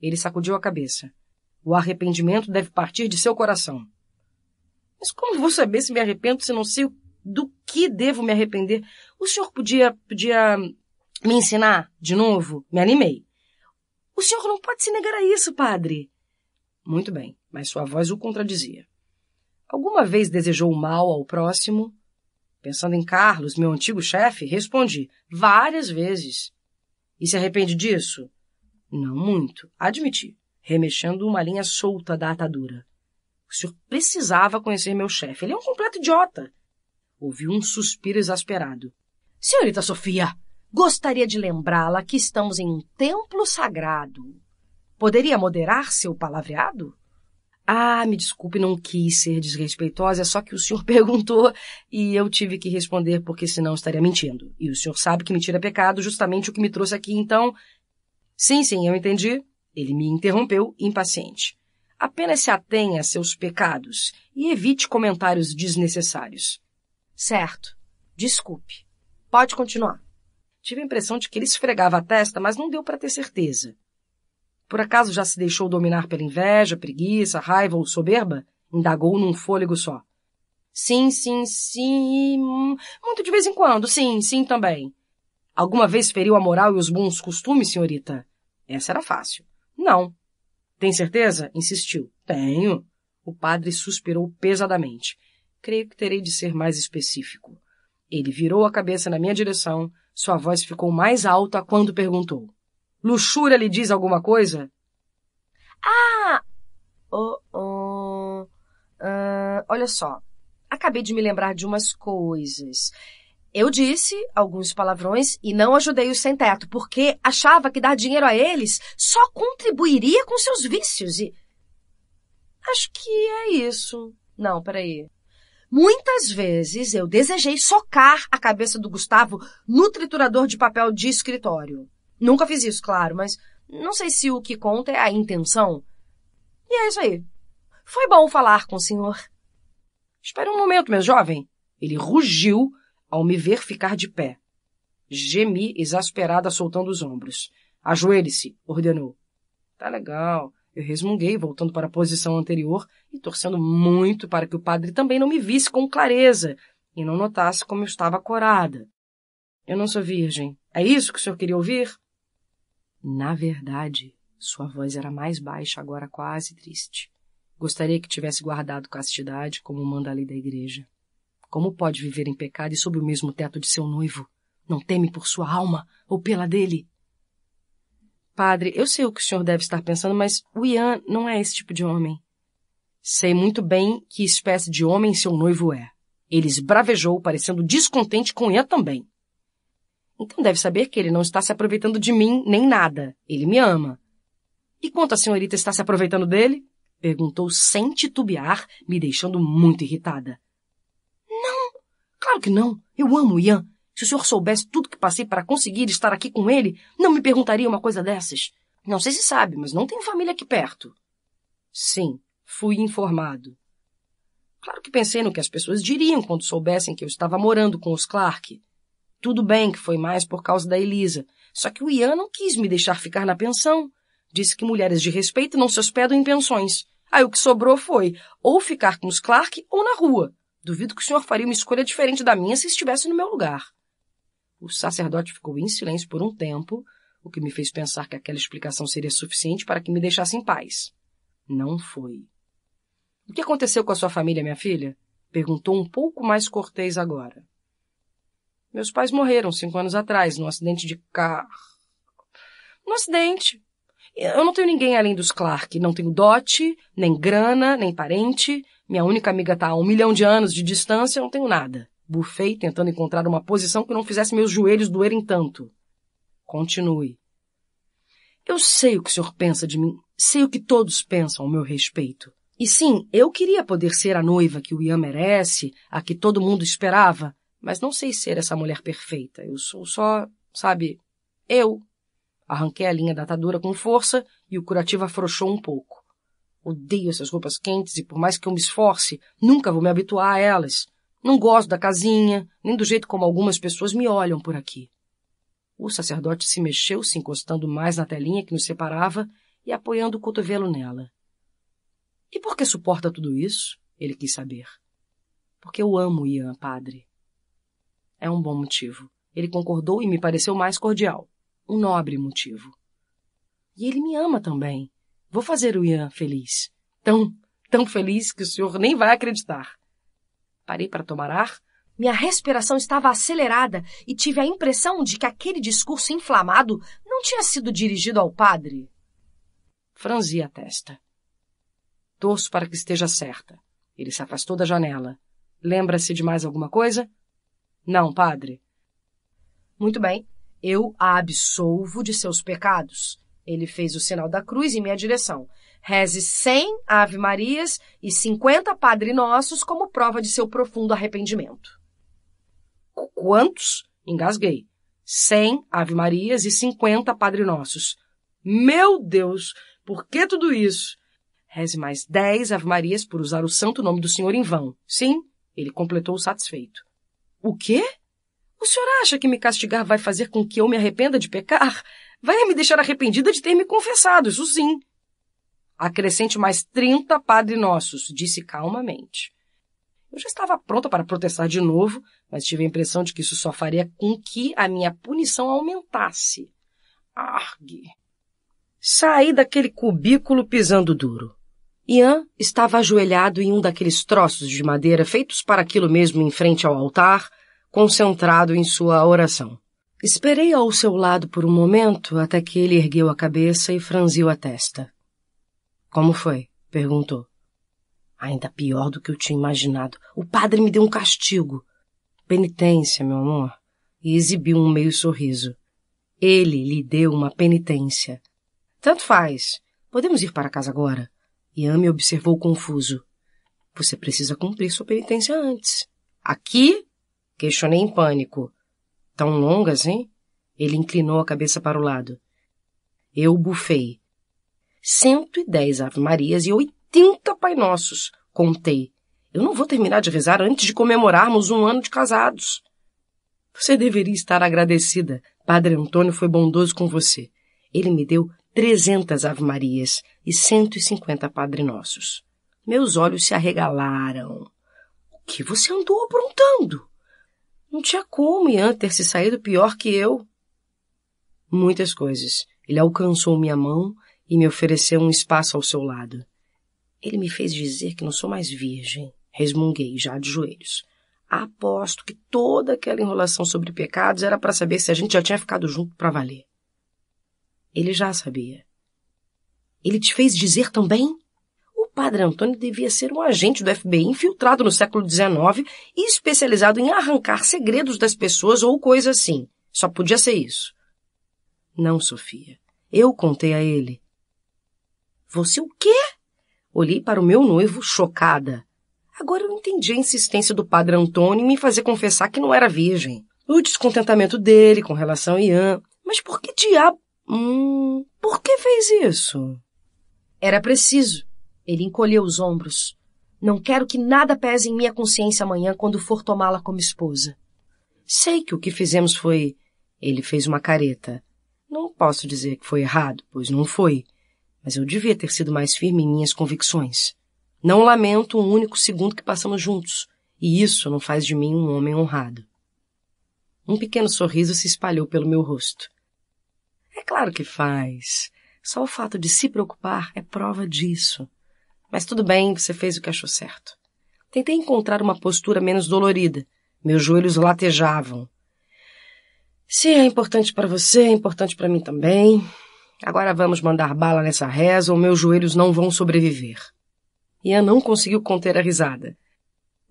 Ele sacudiu a cabeça. O arrependimento deve partir de seu coração. Mas como vou saber se me arrependo se não sei do que devo me arrepender? O senhor podia, podia me ensinar de novo? Me animei. O senhor não pode se negar a isso, padre. Muito bem, mas sua voz o contradizia. Alguma vez desejou mal ao próximo? Pensando em Carlos, meu antigo chefe, respondi várias vezes. E se arrepende disso? Não muito, admiti, remexendo uma linha solta da atadura. O senhor precisava conhecer meu chefe. Ele é um completo idiota. Houve um suspiro exasperado. Senhorita Sofia, gostaria de lembrá-la que estamos em um templo sagrado. Poderia moderar seu palavreado? Ah, me desculpe, não quis ser desrespeitosa, é só que o senhor perguntou e eu tive que responder porque senão estaria mentindo. E o senhor sabe que mentira é pecado, justamente o que me trouxe aqui, então. Sim, sim, eu entendi. Ele me interrompeu, impaciente apenas se atenha a seus pecados e evite comentários desnecessários. Certo. Desculpe. Pode continuar. Tive a impressão de que ele esfregava a testa, mas não deu para ter certeza. Por acaso já se deixou dominar pela inveja, preguiça, raiva ou soberba? Indagou num fôlego só. Sim, sim, sim. Muito de vez em quando, sim, sim também. Alguma vez feriu a moral e os bons costumes, senhorita? Essa era fácil. Não. Tem certeza? insistiu. Tenho. O padre suspirou pesadamente. Creio que terei de ser mais específico. Ele virou a cabeça na minha direção, sua voz ficou mais alta quando perguntou: Luxúria lhe diz alguma coisa? Ah! Oh, oh. Uh, olha só. Acabei de me lembrar de umas coisas. Eu disse alguns palavrões e não ajudei os sem teto, porque achava que dar dinheiro a eles só contribuiria com seus vícios e. Acho que é isso. Não, peraí. Muitas vezes eu desejei socar a cabeça do Gustavo no triturador de papel de escritório. Nunca fiz isso, claro, mas não sei se o que conta é a intenção. E é isso aí. Foi bom falar com o senhor. Espere um momento, meu jovem. Ele rugiu ao me ver ficar de pé. Gemi, exasperada, soltando os ombros. Ajoelhe-se, ordenou. Tá legal. Eu resmunguei, voltando para a posição anterior e torcendo muito para que o padre também não me visse com clareza e não notasse como eu estava corada. Eu não sou virgem. É isso que o senhor queria ouvir? Na verdade, sua voz era mais baixa, agora quase triste. Gostaria que tivesse guardado castidade como manda a lei da igreja. Como pode viver em pecado e sob o mesmo teto de seu noivo? Não teme por sua alma ou pela dele? Padre, eu sei o que o senhor deve estar pensando, mas o Ian não é esse tipo de homem. Sei muito bem que espécie de homem seu noivo é. Ele esbravejou, parecendo descontente com Ian também. Então deve saber que ele não está se aproveitando de mim nem nada. Ele me ama. E quanto a senhorita está se aproveitando dele? Perguntou sem titubear, me deixando muito irritada. Claro que não. Eu amo o Ian. Se o senhor soubesse tudo que passei para conseguir estar aqui com ele, não me perguntaria uma coisa dessas. Não sei se sabe, mas não tenho família aqui perto. Sim, fui informado. Claro que pensei no que as pessoas diriam quando soubessem que eu estava morando com os Clark. Tudo bem que foi mais por causa da Elisa, só que o Ian não quis me deixar ficar na pensão. Disse que mulheres de respeito não se hospedam em pensões. Aí o que sobrou foi ou ficar com os Clark ou na rua. Duvido que o senhor faria uma escolha diferente da minha se estivesse no meu lugar. O sacerdote ficou em silêncio por um tempo, o que me fez pensar que aquela explicação seria suficiente para que me deixasse em paz. Não foi. O que aconteceu com a sua família, minha filha? Perguntou um pouco mais cortês agora. Meus pais morreram cinco anos atrás, num acidente de carro. Num acidente. Eu não tenho ninguém além dos Clark. Não tenho dote, nem grana, nem parente. Minha única amiga está a um milhão de anos de distância, eu não tenho nada. Bufei tentando encontrar uma posição que não fizesse meus joelhos doerem tanto. Continue. Eu sei o que o senhor pensa de mim, sei o que todos pensam ao meu respeito. E sim, eu queria poder ser a noiva que o Ian merece, a que todo mundo esperava, mas não sei ser essa mulher perfeita. Eu sou só, sabe, eu. Arranquei a linha da atadura com força e o curativo afrouxou um pouco. Odeio essas roupas quentes e, por mais que eu me esforce, nunca vou me habituar a elas. Não gosto da casinha, nem do jeito como algumas pessoas me olham por aqui. O sacerdote se mexeu, se encostando mais na telinha que nos separava e apoiando o cotovelo nela. E por que suporta tudo isso? Ele quis saber. Porque eu amo Ian, padre. É um bom motivo. Ele concordou e me pareceu mais cordial. Um nobre motivo. E ele me ama também. Vou fazer o Ian feliz. Tão, tão feliz que o senhor nem vai acreditar. Parei para tomar ar. Minha respiração estava acelerada e tive a impressão de que aquele discurso inflamado não tinha sido dirigido ao padre. Franzi a testa. Torço para que esteja certa. Ele se afastou da janela. Lembra-se de mais alguma coisa? Não, padre. Muito bem. Eu a absolvo de seus pecados. Ele fez o sinal da cruz em minha direção. Reze cem Ave Marias e cinquenta Padre Nossos como prova de seu profundo arrependimento. Quantos? Engasguei. Cem Ave Marias e cinquenta Padre Nossos. Meu Deus! Por que tudo isso? Reze mais dez Ave Marias por usar o santo nome do Senhor em vão. Sim, ele completou satisfeito. O quê? O senhor acha que me castigar vai fazer com que eu me arrependa de pecar? vai me deixar arrependida de ter me confessado, isso sim. Acrescente mais trinta Padre Nossos, disse calmamente. Eu já estava pronta para protestar de novo, mas tive a impressão de que isso só faria com que a minha punição aumentasse. Argue! Saí daquele cubículo pisando duro. Ian estava ajoelhado em um daqueles troços de madeira feitos para aquilo mesmo em frente ao altar, concentrado em sua oração. Esperei ao seu lado por um momento até que ele ergueu a cabeça e franziu a testa. Como foi? perguntou. Ainda pior do que eu tinha imaginado. O padre me deu um castigo. Penitência, meu amor. E exibiu um meio sorriso. Ele lhe deu uma penitência. Tanto faz. Podemos ir para casa agora. Yami observou confuso. Você precisa cumprir sua penitência antes. Aqui? Questionei em pânico. Tão longas, assim? hein? Ele inclinou a cabeça para o lado. Eu bufei. Cento e dez ave-marias e oitenta pai-nossos, contei. Eu não vou terminar de rezar antes de comemorarmos um ano de casados. Você deveria estar agradecida. Padre Antônio foi bondoso com você. Ele me deu trezentas ave-marias e cento e cinquenta padre-nossos. Meus olhos se arregalaram. O que você andou aprontando? Não tinha como Ian ter se saído pior que eu. Muitas coisas. Ele alcançou minha mão e me ofereceu um espaço ao seu lado. Ele me fez dizer que não sou mais virgem. Resmunguei, já de joelhos. Aposto que toda aquela enrolação sobre pecados era para saber se a gente já tinha ficado junto para valer. Ele já sabia. Ele te fez dizer também? Padre Antônio devia ser um agente do FBI infiltrado no século XIX e especializado em arrancar segredos das pessoas ou coisa assim. Só podia ser isso. Não, Sofia. Eu contei a ele. Você o quê? Olhei para o meu noivo, chocada. Agora eu entendi a insistência do padre Antônio em me fazer confessar que não era virgem. O descontentamento dele com relação a Ian. Mas por que diabo. Hum, por que fez isso? Era preciso. Ele encolheu os ombros. Não quero que nada pese em minha consciência amanhã quando for tomá-la como esposa. Sei que o que fizemos foi. Ele fez uma careta. Não posso dizer que foi errado, pois não foi. Mas eu devia ter sido mais firme em minhas convicções. Não lamento um único segundo que passamos juntos, e isso não faz de mim um homem honrado. Um pequeno sorriso se espalhou pelo meu rosto. É claro que faz. Só o fato de se preocupar é prova disso. Mas tudo bem, você fez o que achou certo. Tentei encontrar uma postura menos dolorida. Meus joelhos latejavam. Se é importante para você, é importante para mim também. Agora vamos mandar bala nessa reza ou meus joelhos não vão sobreviver. Ian não conseguiu conter a risada.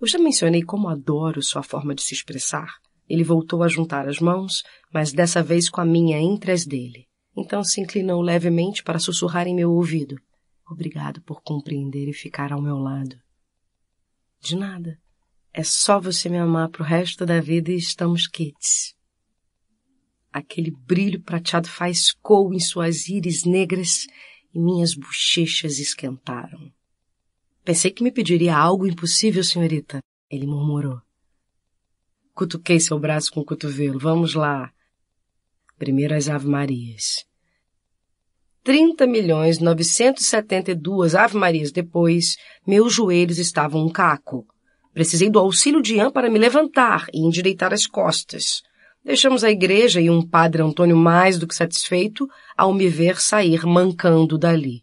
Eu já mencionei como adoro sua forma de se expressar. Ele voltou a juntar as mãos, mas dessa vez com a minha entre as dele. Então se inclinou levemente para sussurrar em meu ouvido. Obrigado por compreender e ficar ao meu lado. De nada. É só você me amar pro resto da vida e estamos quites. Aquele brilho prateado faiscou em suas íris negras e minhas bochechas esquentaram. Pensei que me pediria algo impossível, senhorita, ele murmurou. Cutuquei seu braço com o cotovelo. Vamos lá. Primeiro as Ave-Marias. 30 milhões 972 ave-marias depois, meus joelhos estavam um caco. Precisei do auxílio de Ian para me levantar e endireitar as costas. Deixamos a igreja e um padre Antônio mais do que satisfeito ao me ver sair mancando dali.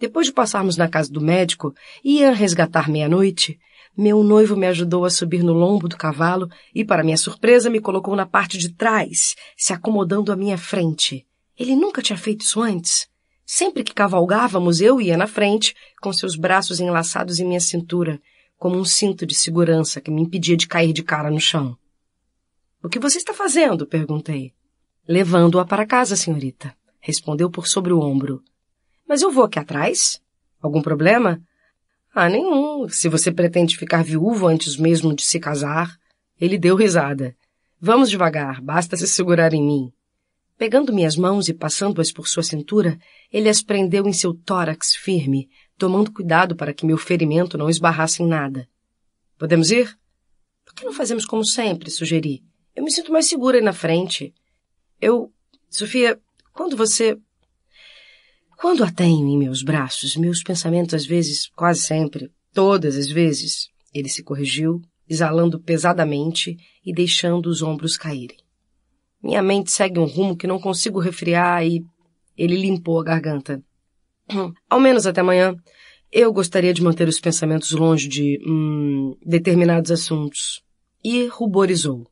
Depois de passarmos na casa do médico e Ian resgatar meia-noite, meu noivo me ajudou a subir no lombo do cavalo e, para minha surpresa, me colocou na parte de trás, se acomodando à minha frente. Ele nunca tinha feito isso antes. Sempre que cavalgávamos, eu ia na frente, com seus braços enlaçados em minha cintura, como um cinto de segurança que me impedia de cair de cara no chão. O que você está fazendo? perguntei. Levando-a para casa, senhorita, respondeu por sobre o ombro. Mas eu vou aqui atrás? Algum problema? Ah, nenhum. Se você pretende ficar viúvo antes mesmo de se casar. Ele deu risada. Vamos devagar, basta se segurar em mim. Pegando minhas mãos e passando-as por sua cintura, ele as prendeu em seu tórax firme, tomando cuidado para que meu ferimento não esbarrasse em nada. Podemos ir? Por que não fazemos como sempre? sugeri. Eu me sinto mais segura aí na frente. Eu. Sofia, quando você. Quando a tenho em meus braços, meus pensamentos às vezes, quase sempre, todas as vezes, ele se corrigiu, exalando pesadamente e deixando os ombros caírem. Minha mente segue um rumo que não consigo refriar e ele limpou a garganta. Hum. Ao menos até amanhã. Eu gostaria de manter os pensamentos longe de hum, determinados assuntos. E ruborizou.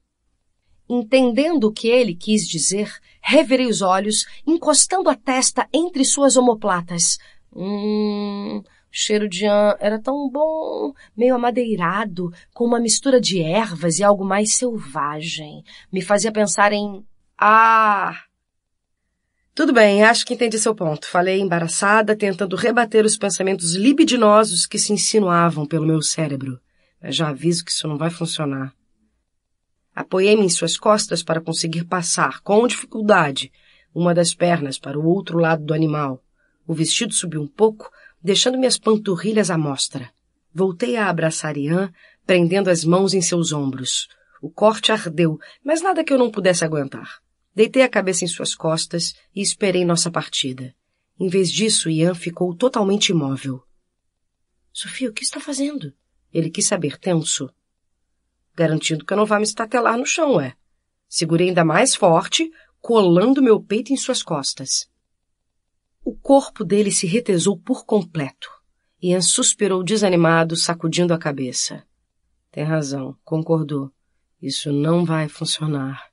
Entendendo o que ele quis dizer, revirei os olhos, encostando a testa entre suas omoplatas. Hum, cheiro de an era tão bom, meio amadeirado, com uma mistura de ervas e algo mais selvagem. Me fazia pensar em. Ah! Tudo bem, acho que entendi seu ponto. Falei embaraçada, tentando rebater os pensamentos libidinosos que se insinuavam pelo meu cérebro. Mas já aviso que isso não vai funcionar. Apoiei-me em suas costas para conseguir passar, com dificuldade, uma das pernas para o outro lado do animal. O vestido subiu um pouco, deixando minhas panturrilhas à mostra. Voltei a abraçar Ian, prendendo as mãos em seus ombros. O corte ardeu, mas nada que eu não pudesse aguentar. Deitei a cabeça em suas costas e esperei nossa partida. Em vez disso, Ian ficou totalmente imóvel. Sofia, o que está fazendo? Ele quis saber, tenso. Garantindo que eu não vá me estatelar no chão, é. Segurei ainda mais forte, colando meu peito em suas costas. O corpo dele se retesou por completo. Ian suspirou desanimado, sacudindo a cabeça. Tem razão, concordou. Isso não vai funcionar.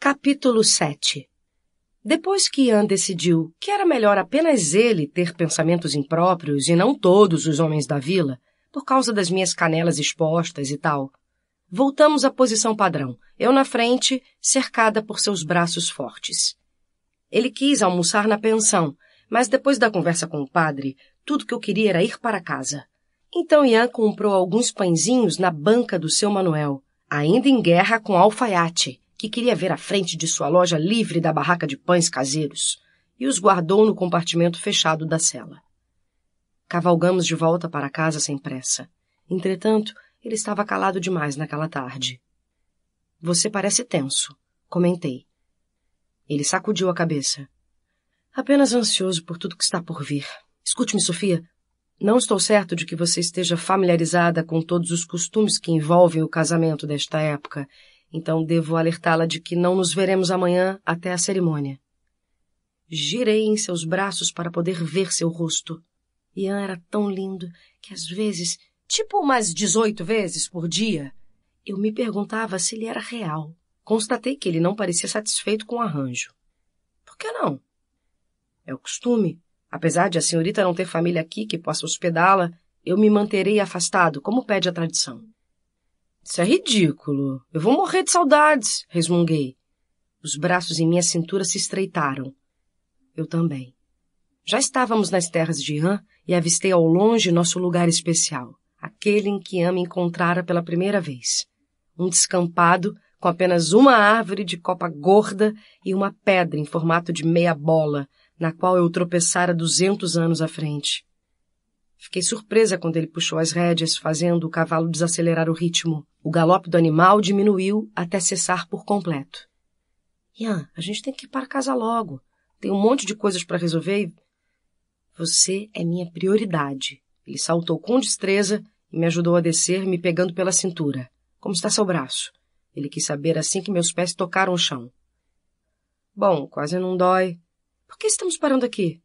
Capítulo 7 Depois que Ian decidiu que era melhor apenas ele ter pensamentos impróprios e não todos os homens da vila, por causa das minhas canelas expostas e tal, Voltamos à posição padrão, eu na frente, cercada por seus braços fortes. Ele quis almoçar na pensão, mas depois da conversa com o padre, tudo que eu queria era ir para casa. Então Ian comprou alguns pãezinhos na banca do seu Manuel, ainda em guerra com o alfaiate, que queria ver a frente de sua loja livre da barraca de pães caseiros, e os guardou no compartimento fechado da cela. Cavalgamos de volta para casa sem pressa. Entretanto, ele estava calado demais naquela tarde. Você parece tenso, comentei. Ele sacudiu a cabeça. Apenas ansioso por tudo que está por vir. Escute-me, Sofia. Não estou certo de que você esteja familiarizada com todos os costumes que envolvem o casamento desta época, então devo alertá-la de que não nos veremos amanhã até a cerimônia. Girei em seus braços para poder ver seu rosto. Ian era tão lindo que às vezes tipo umas 18 vezes por dia, eu me perguntava se ele era real. Constatei que ele não parecia satisfeito com o arranjo. Por que não? É o costume. Apesar de a senhorita não ter família aqui que possa hospedá-la, eu me manterei afastado, como pede a tradição. Isso é ridículo. Eu vou morrer de saudades, resmunguei. Os braços em minha cintura se estreitaram. Eu também. Já estávamos nas terras de Han e avistei ao longe nosso lugar especial aquele em que Ama encontrara pela primeira vez. Um descampado com apenas uma árvore de copa gorda e uma pedra em formato de meia bola, na qual eu tropeçara duzentos anos à frente. Fiquei surpresa quando ele puxou as rédeas, fazendo o cavalo desacelerar o ritmo. O galope do animal diminuiu até cessar por completo. Ian, a gente tem que ir para casa logo. Tem um monte de coisas para resolver e... Você é minha prioridade. Ele saltou com destreza me ajudou a descer, me pegando pela cintura. Como está seu braço? Ele quis saber assim que meus pés tocaram o chão. Bom, quase não dói. Por que estamos parando aqui?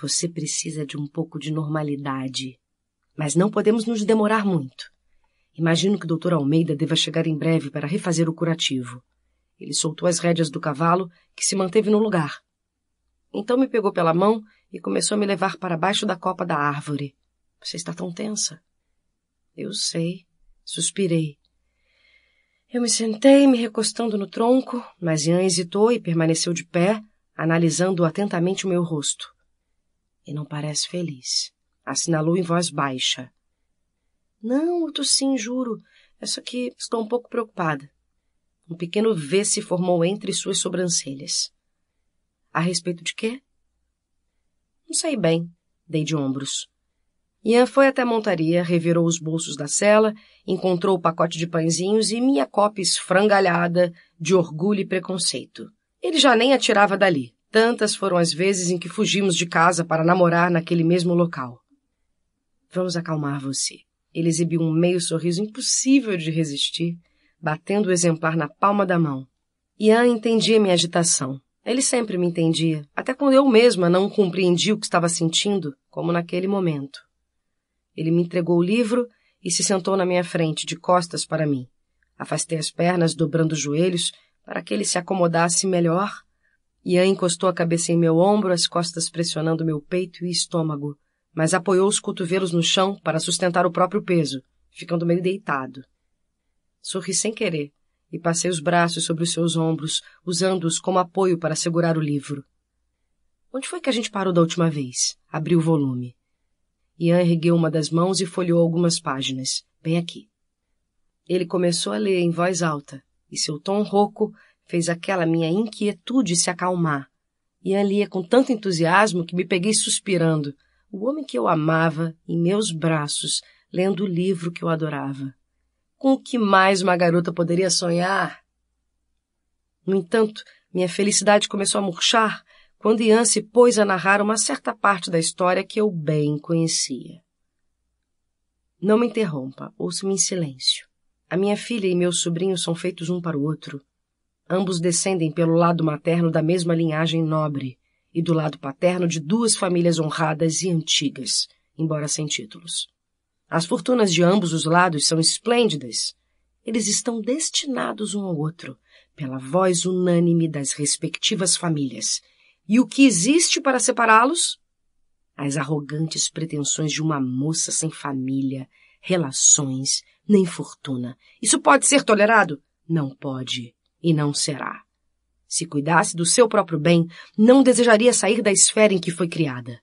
Você precisa de um pouco de normalidade. Mas não podemos nos demorar muito. Imagino que o doutor Almeida deva chegar em breve para refazer o curativo. Ele soltou as rédeas do cavalo, que se manteve no lugar. Então me pegou pela mão e começou a me levar para baixo da copa da árvore. Você está tão tensa. Eu sei, suspirei. Eu me sentei, me recostando no tronco, mas Ian hesitou e permaneceu de pé, analisando atentamente o meu rosto. E não parece feliz. Assinalou em voz baixa. Não, eu sim, juro. É só que estou um pouco preocupada. Um pequeno V se formou entre suas sobrancelhas. A respeito de quê? Não sei bem, dei de ombros. Ian foi até a montaria, revirou os bolsos da cela, encontrou o pacote de pãezinhos e minha copa esfrangalhada de orgulho e preconceito. Ele já nem atirava dali. Tantas foram as vezes em que fugimos de casa para namorar naquele mesmo local. Vamos acalmar você. Ele exibiu um meio sorriso impossível de resistir, batendo o exemplar na palma da mão. Ian entendia minha agitação. Ele sempre me entendia, até quando eu mesma não compreendia o que estava sentindo, como naquele momento. Ele me entregou o livro e se sentou na minha frente, de costas para mim. Afastei as pernas, dobrando os joelhos, para que ele se acomodasse melhor. Ian encostou a cabeça em meu ombro, as costas pressionando meu peito e estômago, mas apoiou os cotovelos no chão para sustentar o próprio peso, ficando meio deitado. Sorri sem querer e passei os braços sobre os seus ombros, usando-os como apoio para segurar o livro. Onde foi que a gente parou da última vez? Abri o volume. Ian ergueu uma das mãos e folheou algumas páginas. Bem aqui. Ele começou a ler em voz alta, e seu tom rouco fez aquela minha inquietude se acalmar. Ian lia com tanto entusiasmo que me peguei suspirando. O homem que eu amava, em meus braços, lendo o livro que eu adorava. Com o que mais uma garota poderia sonhar? No entanto, minha felicidade começou a murchar quando Ian se pôs a narrar uma certa parte da história que eu bem conhecia. Não me interrompa, ouça-me em silêncio. A minha filha e meu sobrinho são feitos um para o outro. Ambos descendem pelo lado materno da mesma linhagem nobre e do lado paterno de duas famílias honradas e antigas, embora sem títulos. As fortunas de ambos os lados são esplêndidas. Eles estão destinados um ao outro pela voz unânime das respectivas famílias e o que existe para separá-los? As arrogantes pretensões de uma moça sem família, relações, nem fortuna. Isso pode ser tolerado? Não pode e não será. Se cuidasse do seu próprio bem, não desejaria sair da esfera em que foi criada.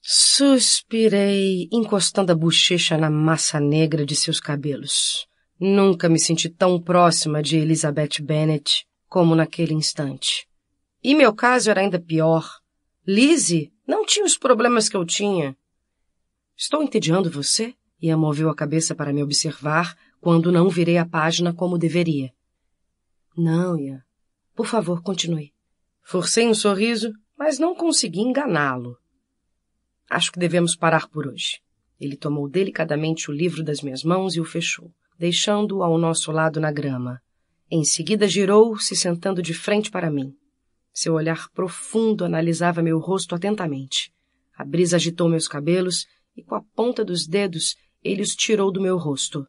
Suspirei, encostando a bochecha na massa negra de seus cabelos. Nunca me senti tão próxima de Elizabeth Bennet como naquele instante. E meu caso era ainda pior. Lizzie não tinha os problemas que eu tinha. Estou entediando você? Ian moveu a cabeça para me observar quando não virei a página como deveria. Não, Ian. Por favor, continue. Forcei um sorriso, mas não consegui enganá-lo. Acho que devemos parar por hoje. Ele tomou delicadamente o livro das minhas mãos e o fechou, deixando-o ao nosso lado na grama. Em seguida girou, se sentando de frente para mim. Seu olhar profundo analisava meu rosto atentamente. A brisa agitou meus cabelos e, com a ponta dos dedos, ele os tirou do meu rosto.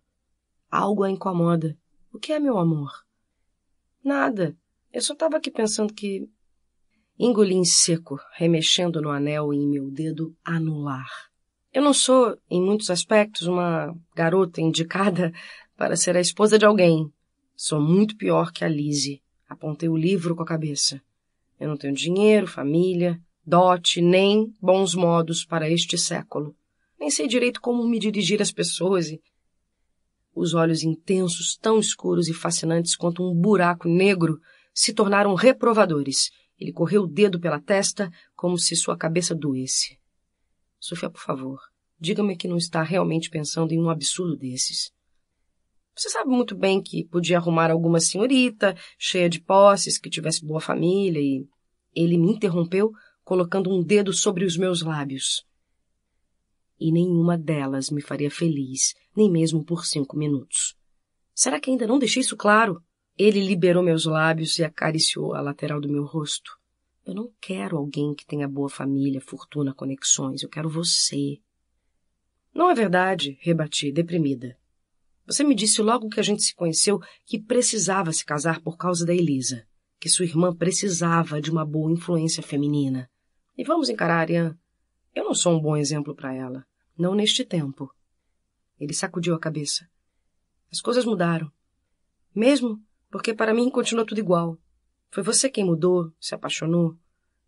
Algo a incomoda. O que é, meu amor? Nada. Eu só estava aqui pensando que. Engoli em seco, remexendo no anel em meu dedo anular. Eu não sou, em muitos aspectos, uma garota indicada para ser a esposa de alguém. Sou muito pior que a Lise. Apontei o livro com a cabeça. Eu não tenho dinheiro, família, dote, nem bons modos para este século. Nem sei direito como me dirigir às pessoas e. Os olhos intensos, tão escuros e fascinantes quanto um buraco negro, se tornaram reprovadores. Ele correu o dedo pela testa, como se sua cabeça doesse. Sofia, por favor, diga-me que não está realmente pensando em um absurdo desses. Você sabe muito bem que podia arrumar alguma senhorita, cheia de posses, que tivesse boa família e. Ele me interrompeu, colocando um dedo sobre os meus lábios. E nenhuma delas me faria feliz, nem mesmo por cinco minutos. Será que ainda não deixei isso claro? Ele liberou meus lábios e acariciou a lateral do meu rosto. Eu não quero alguém que tenha boa família, fortuna, conexões. Eu quero você. Não é verdade, rebati, deprimida. Você me disse logo que a gente se conheceu que precisava se casar por causa da Elisa, que sua irmã precisava de uma boa influência feminina. E vamos encarar, Ariane. Eu não sou um bom exemplo para ela. Não neste tempo. Ele sacudiu a cabeça. As coisas mudaram. Mesmo porque para mim continua tudo igual. Foi você quem mudou, se apaixonou.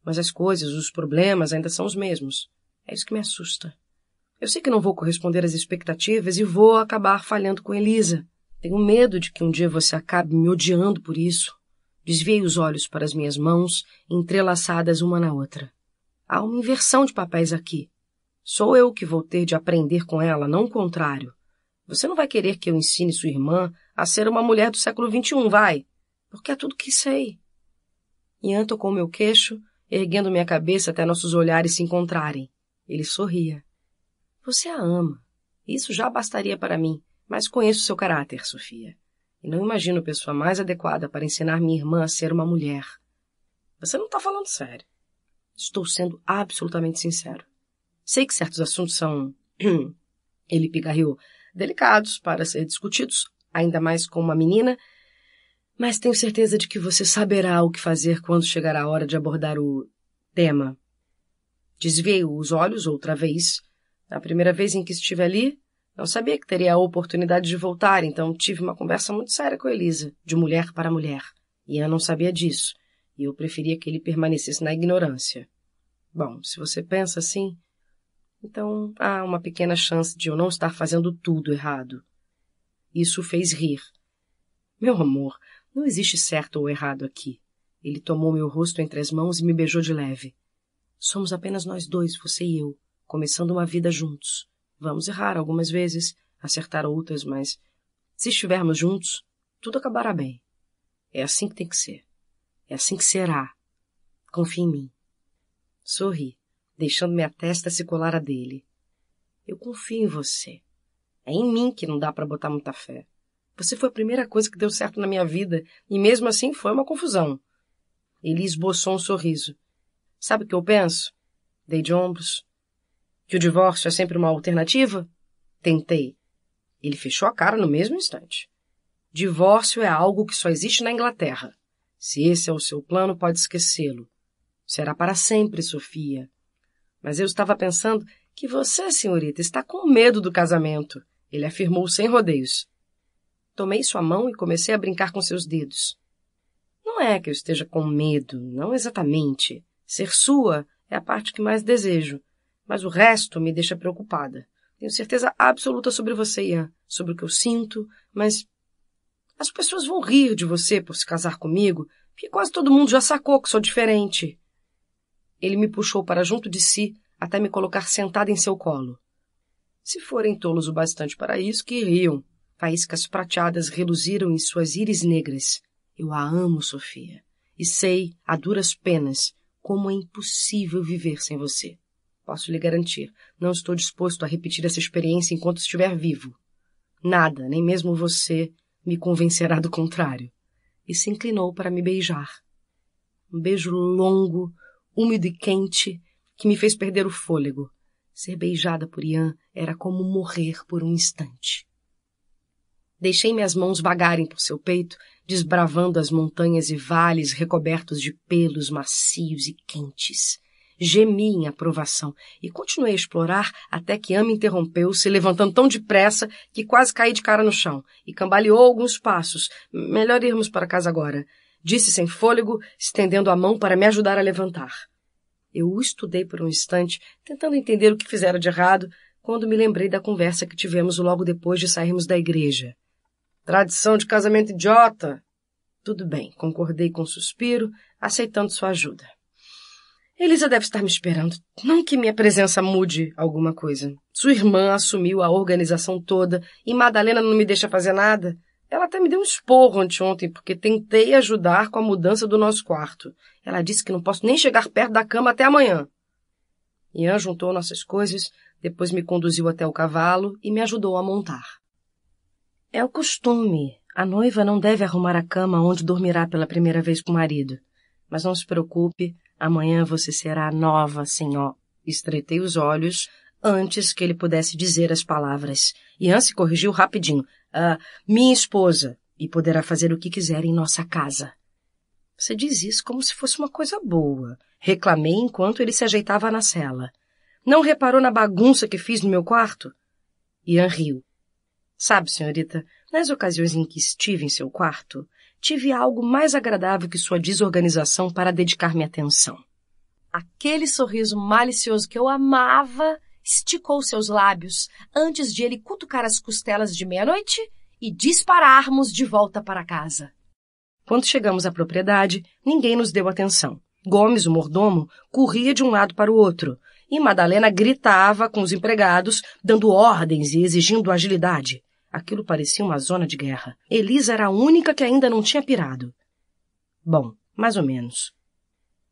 Mas as coisas, os problemas ainda são os mesmos. É isso que me assusta. Eu sei que não vou corresponder às expectativas e vou acabar falhando com Elisa. Tenho medo de que um dia você acabe me odiando por isso. Desviei os olhos para as minhas mãos, entrelaçadas uma na outra. Há uma inversão de papéis aqui. Sou eu que vou ter de aprender com ela, não o contrário. Você não vai querer que eu ensine sua irmã a ser uma mulher do século XXI, vai? Porque é tudo que sei. Ian tocou meu queixo, erguendo minha cabeça até nossos olhares se encontrarem. Ele sorria. Você a ama. Isso já bastaria para mim, mas conheço seu caráter, Sofia. E não imagino pessoa mais adequada para ensinar minha irmã a ser uma mulher. Você não está falando sério. Estou sendo absolutamente sincero. Sei que certos assuntos são. Ele pigarreou. Delicados para ser discutidos, ainda mais com uma menina, mas tenho certeza de que você saberá o que fazer quando chegar a hora de abordar o tema. Desviei os olhos outra vez na primeira vez em que estive ali, não sabia que teria a oportunidade de voltar, então tive uma conversa muito séria com Elisa, de mulher para mulher. Ian não sabia disso, e eu preferia que ele permanecesse na ignorância. Bom, se você pensa assim, então há uma pequena chance de eu não estar fazendo tudo errado. Isso fez rir. Meu amor, não existe certo ou errado aqui. Ele tomou meu rosto entre as mãos e me beijou de leve. Somos apenas nós dois, você e eu começando uma vida juntos. Vamos errar algumas vezes, acertar outras, mas se estivermos juntos, tudo acabará bem. É assim que tem que ser. É assim que será. Confie em mim. Sorri, deixando minha testa se colar a dele. Eu confio em você. É em mim que não dá para botar muita fé. Você foi a primeira coisa que deu certo na minha vida, e mesmo assim foi uma confusão. Ele esboçou um sorriso. Sabe o que eu penso? Dei de ombros. Que o divórcio é sempre uma alternativa? Tentei. Ele fechou a cara no mesmo instante. Divórcio é algo que só existe na Inglaterra. Se esse é o seu plano, pode esquecê-lo. Será para sempre, Sofia. Mas eu estava pensando que você, senhorita, está com medo do casamento. Ele afirmou sem rodeios. Tomei sua mão e comecei a brincar com seus dedos. Não é que eu esteja com medo, não exatamente. Ser sua é a parte que mais desejo. Mas o resto me deixa preocupada. Tenho certeza absoluta sobre você, Ian, sobre o que eu sinto, mas. As pessoas vão rir de você por se casar comigo, porque quase todo mundo já sacou que sou diferente. Ele me puxou para junto de si até me colocar sentada em seu colo. Se forem tolos o bastante para isso, que riam. Faíscas prateadas reluziram em suas íris negras. Eu a amo, Sofia, e sei, a duras penas, como é impossível viver sem você. Posso lhe garantir, não estou disposto a repetir essa experiência enquanto estiver vivo. Nada, nem mesmo você, me convencerá do contrário. E se inclinou para me beijar. Um beijo longo, úmido e quente, que me fez perder o fôlego. Ser beijada por Ian era como morrer por um instante. Deixei minhas mãos vagarem por seu peito, desbravando as montanhas e vales recobertos de pelos macios e quentes. Gemi em aprovação e continuei a explorar até que Ama interrompeu-se, levantando tão depressa que quase caí de cara no chão e cambaleou alguns passos. Melhor irmos para casa agora, disse sem fôlego, estendendo a mão para me ajudar a levantar. Eu o estudei por um instante, tentando entender o que fizera de errado, quando me lembrei da conversa que tivemos logo depois de sairmos da igreja. Tradição de casamento idiota! Tudo bem, concordei com um suspiro, aceitando sua ajuda. Elisa deve estar me esperando. Não que minha presença mude alguma coisa. Sua irmã assumiu a organização toda e Madalena não me deixa fazer nada. Ela até me deu um esporro anteontem porque tentei ajudar com a mudança do nosso quarto. Ela disse que não posso nem chegar perto da cama até amanhã. Ian juntou nossas coisas, depois me conduziu até o cavalo e me ajudou a montar. É o costume. A noiva não deve arrumar a cama onde dormirá pela primeira vez com o marido. Mas não se preocupe, Amanhã você será nova, senhor. Assim, Estreitei os olhos antes que ele pudesse dizer as palavras. Ian se corrigiu rapidinho. Ah, minha esposa. E poderá fazer o que quiser em nossa casa. Você diz isso como se fosse uma coisa boa. Reclamei enquanto ele se ajeitava na cela. Não reparou na bagunça que fiz no meu quarto? Ian riu. Sabe, senhorita, nas ocasiões em que estive em seu quarto, tive algo mais agradável que sua desorganização para dedicar minha atenção. Aquele sorriso malicioso que eu amava esticou seus lábios antes de ele cutucar as costelas de meia-noite e dispararmos de volta para casa. Quando chegamos à propriedade, ninguém nos deu atenção. Gomes, o mordomo, corria de um lado para o outro, e Madalena gritava com os empregados, dando ordens e exigindo agilidade. Aquilo parecia uma zona de guerra. Elisa era a única que ainda não tinha pirado. Bom, mais ou menos.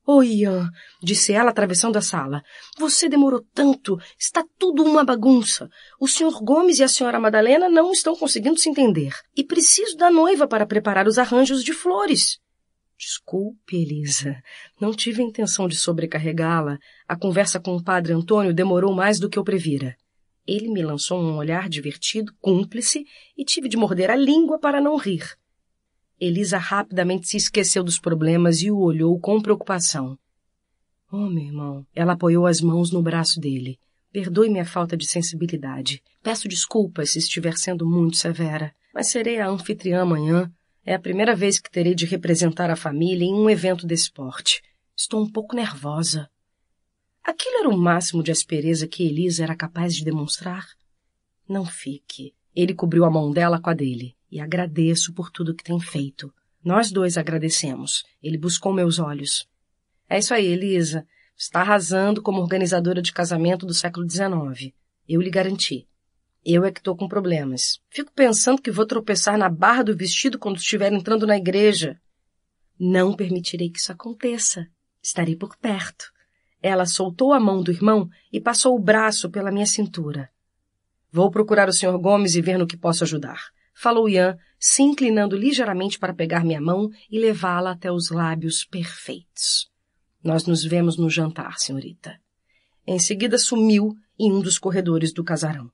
Oi, Ian, disse ela atravessando a sala. Você demorou tanto. Está tudo uma bagunça. O senhor Gomes e a senhora Madalena não estão conseguindo se entender. E preciso da noiva para preparar os arranjos de flores. Desculpe, Elisa. Não tive intenção de sobrecarregá-la. A conversa com o padre Antônio demorou mais do que eu previra. Ele me lançou um olhar divertido, cúmplice, e tive de morder a língua para não rir. Elisa rapidamente se esqueceu dos problemas e o olhou com preocupação. Oh, meu irmão. Ela apoiou as mãos no braço dele. Perdoe minha falta de sensibilidade. Peço desculpas se estiver sendo muito severa, mas serei a anfitriã amanhã. É a primeira vez que terei de representar a família em um evento desse porte. Estou um pouco nervosa. Aquilo era o máximo de aspereza que Elisa era capaz de demonstrar. Não fique. Ele cobriu a mão dela com a dele. E agradeço por tudo que tem feito. Nós dois agradecemos. Ele buscou meus olhos. É isso aí, Elisa. Está arrasando como organizadora de casamento do século XIX. Eu lhe garanti. Eu é que estou com problemas. Fico pensando que vou tropeçar na barra do vestido quando estiver entrando na igreja. Não permitirei que isso aconteça. Estarei por perto. Ela soltou a mão do irmão e passou o braço pela minha cintura. Vou procurar o Sr. Gomes e ver no que posso ajudar, falou Ian, se inclinando ligeiramente para pegar minha mão e levá-la até os lábios perfeitos. Nós nos vemos no jantar, senhorita. Em seguida sumiu em um dos corredores do casarão.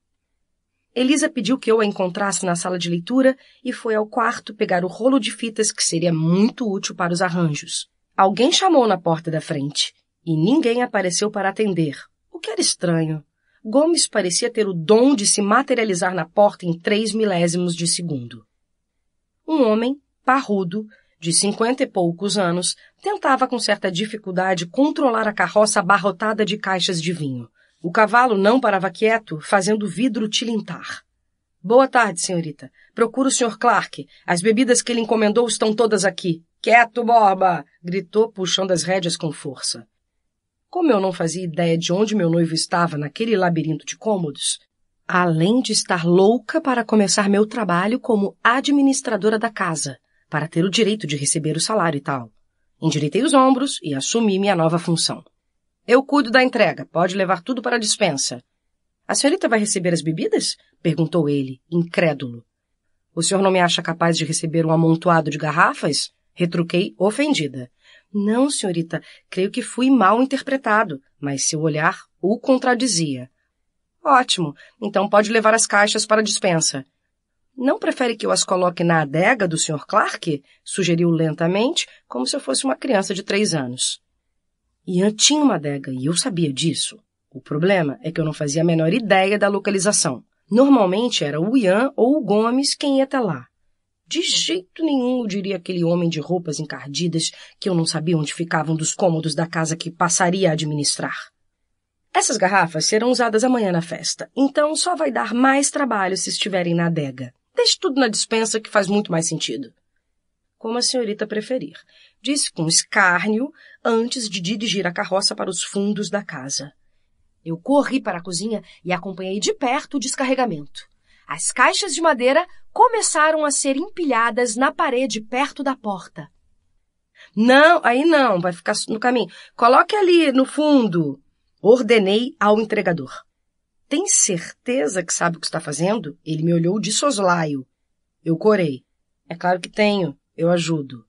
Elisa pediu que eu a encontrasse na sala de leitura e foi ao quarto pegar o rolo de fitas que seria muito útil para os arranjos. Alguém chamou na porta da frente. E ninguém apareceu para atender, o que era estranho. Gomes parecia ter o dom de se materializar na porta em três milésimos de segundo. Um homem, parrudo, de cinquenta e poucos anos, tentava com certa dificuldade controlar a carroça abarrotada de caixas de vinho. O cavalo não parava quieto, fazendo o vidro tilintar. Boa tarde, senhorita. Procuro o senhor Clark. As bebidas que ele encomendou estão todas aqui. Quieto, Borba! gritou, puxando as rédeas com força. Como eu não fazia ideia de onde meu noivo estava naquele labirinto de cômodos, além de estar louca para começar meu trabalho como administradora da casa, para ter o direito de receber o salário e tal, endireitei os ombros e assumi minha nova função. Eu cuido da entrega, pode levar tudo para a dispensa. A senhorita vai receber as bebidas? perguntou ele, incrédulo. O senhor não me acha capaz de receber um amontoado de garrafas? retruquei, ofendida. Não, senhorita, creio que fui mal interpretado, mas seu olhar o contradizia. Ótimo, então pode levar as caixas para a dispensa. Não prefere que eu as coloque na adega do Sr. Clark? sugeriu lentamente, como se eu fosse uma criança de três anos. Ian tinha uma adega e eu sabia disso. O problema é que eu não fazia a menor ideia da localização. Normalmente era o Ian ou o Gomes quem ia até lá. De jeito nenhum eu diria aquele homem de roupas encardidas que eu não sabia onde ficavam dos cômodos da casa que passaria a administrar. Essas garrafas serão usadas amanhã na festa, então só vai dar mais trabalho se estiverem na adega. Deixe tudo na dispensa que faz muito mais sentido. Como a senhorita preferir, disse com escárnio antes de dirigir a carroça para os fundos da casa. Eu corri para a cozinha e acompanhei de perto o descarregamento. As caixas de madeira começaram a ser empilhadas na parede perto da porta. Não, aí não, vai ficar no caminho. Coloque ali no fundo. Ordenei ao entregador. Tem certeza que sabe o que está fazendo? Ele me olhou de soslaio. Eu corei. É claro que tenho. Eu ajudo.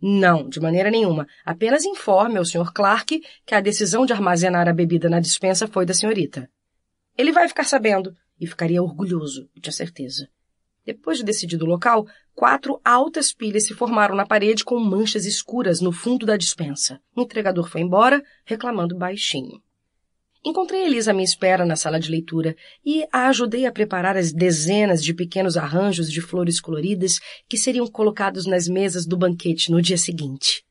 Não, de maneira nenhuma. Apenas informe ao Sr. Clark que a decisão de armazenar a bebida na dispensa foi da senhorita. Ele vai ficar sabendo e ficaria orgulhoso, eu tinha certeza. Depois de decidido o local, quatro altas pilhas se formaram na parede com manchas escuras no fundo da dispensa. O entregador foi embora, reclamando baixinho. Encontrei Elisa à minha espera na sala de leitura e a ajudei a preparar as dezenas de pequenos arranjos de flores coloridas que seriam colocados nas mesas do banquete no dia seguinte.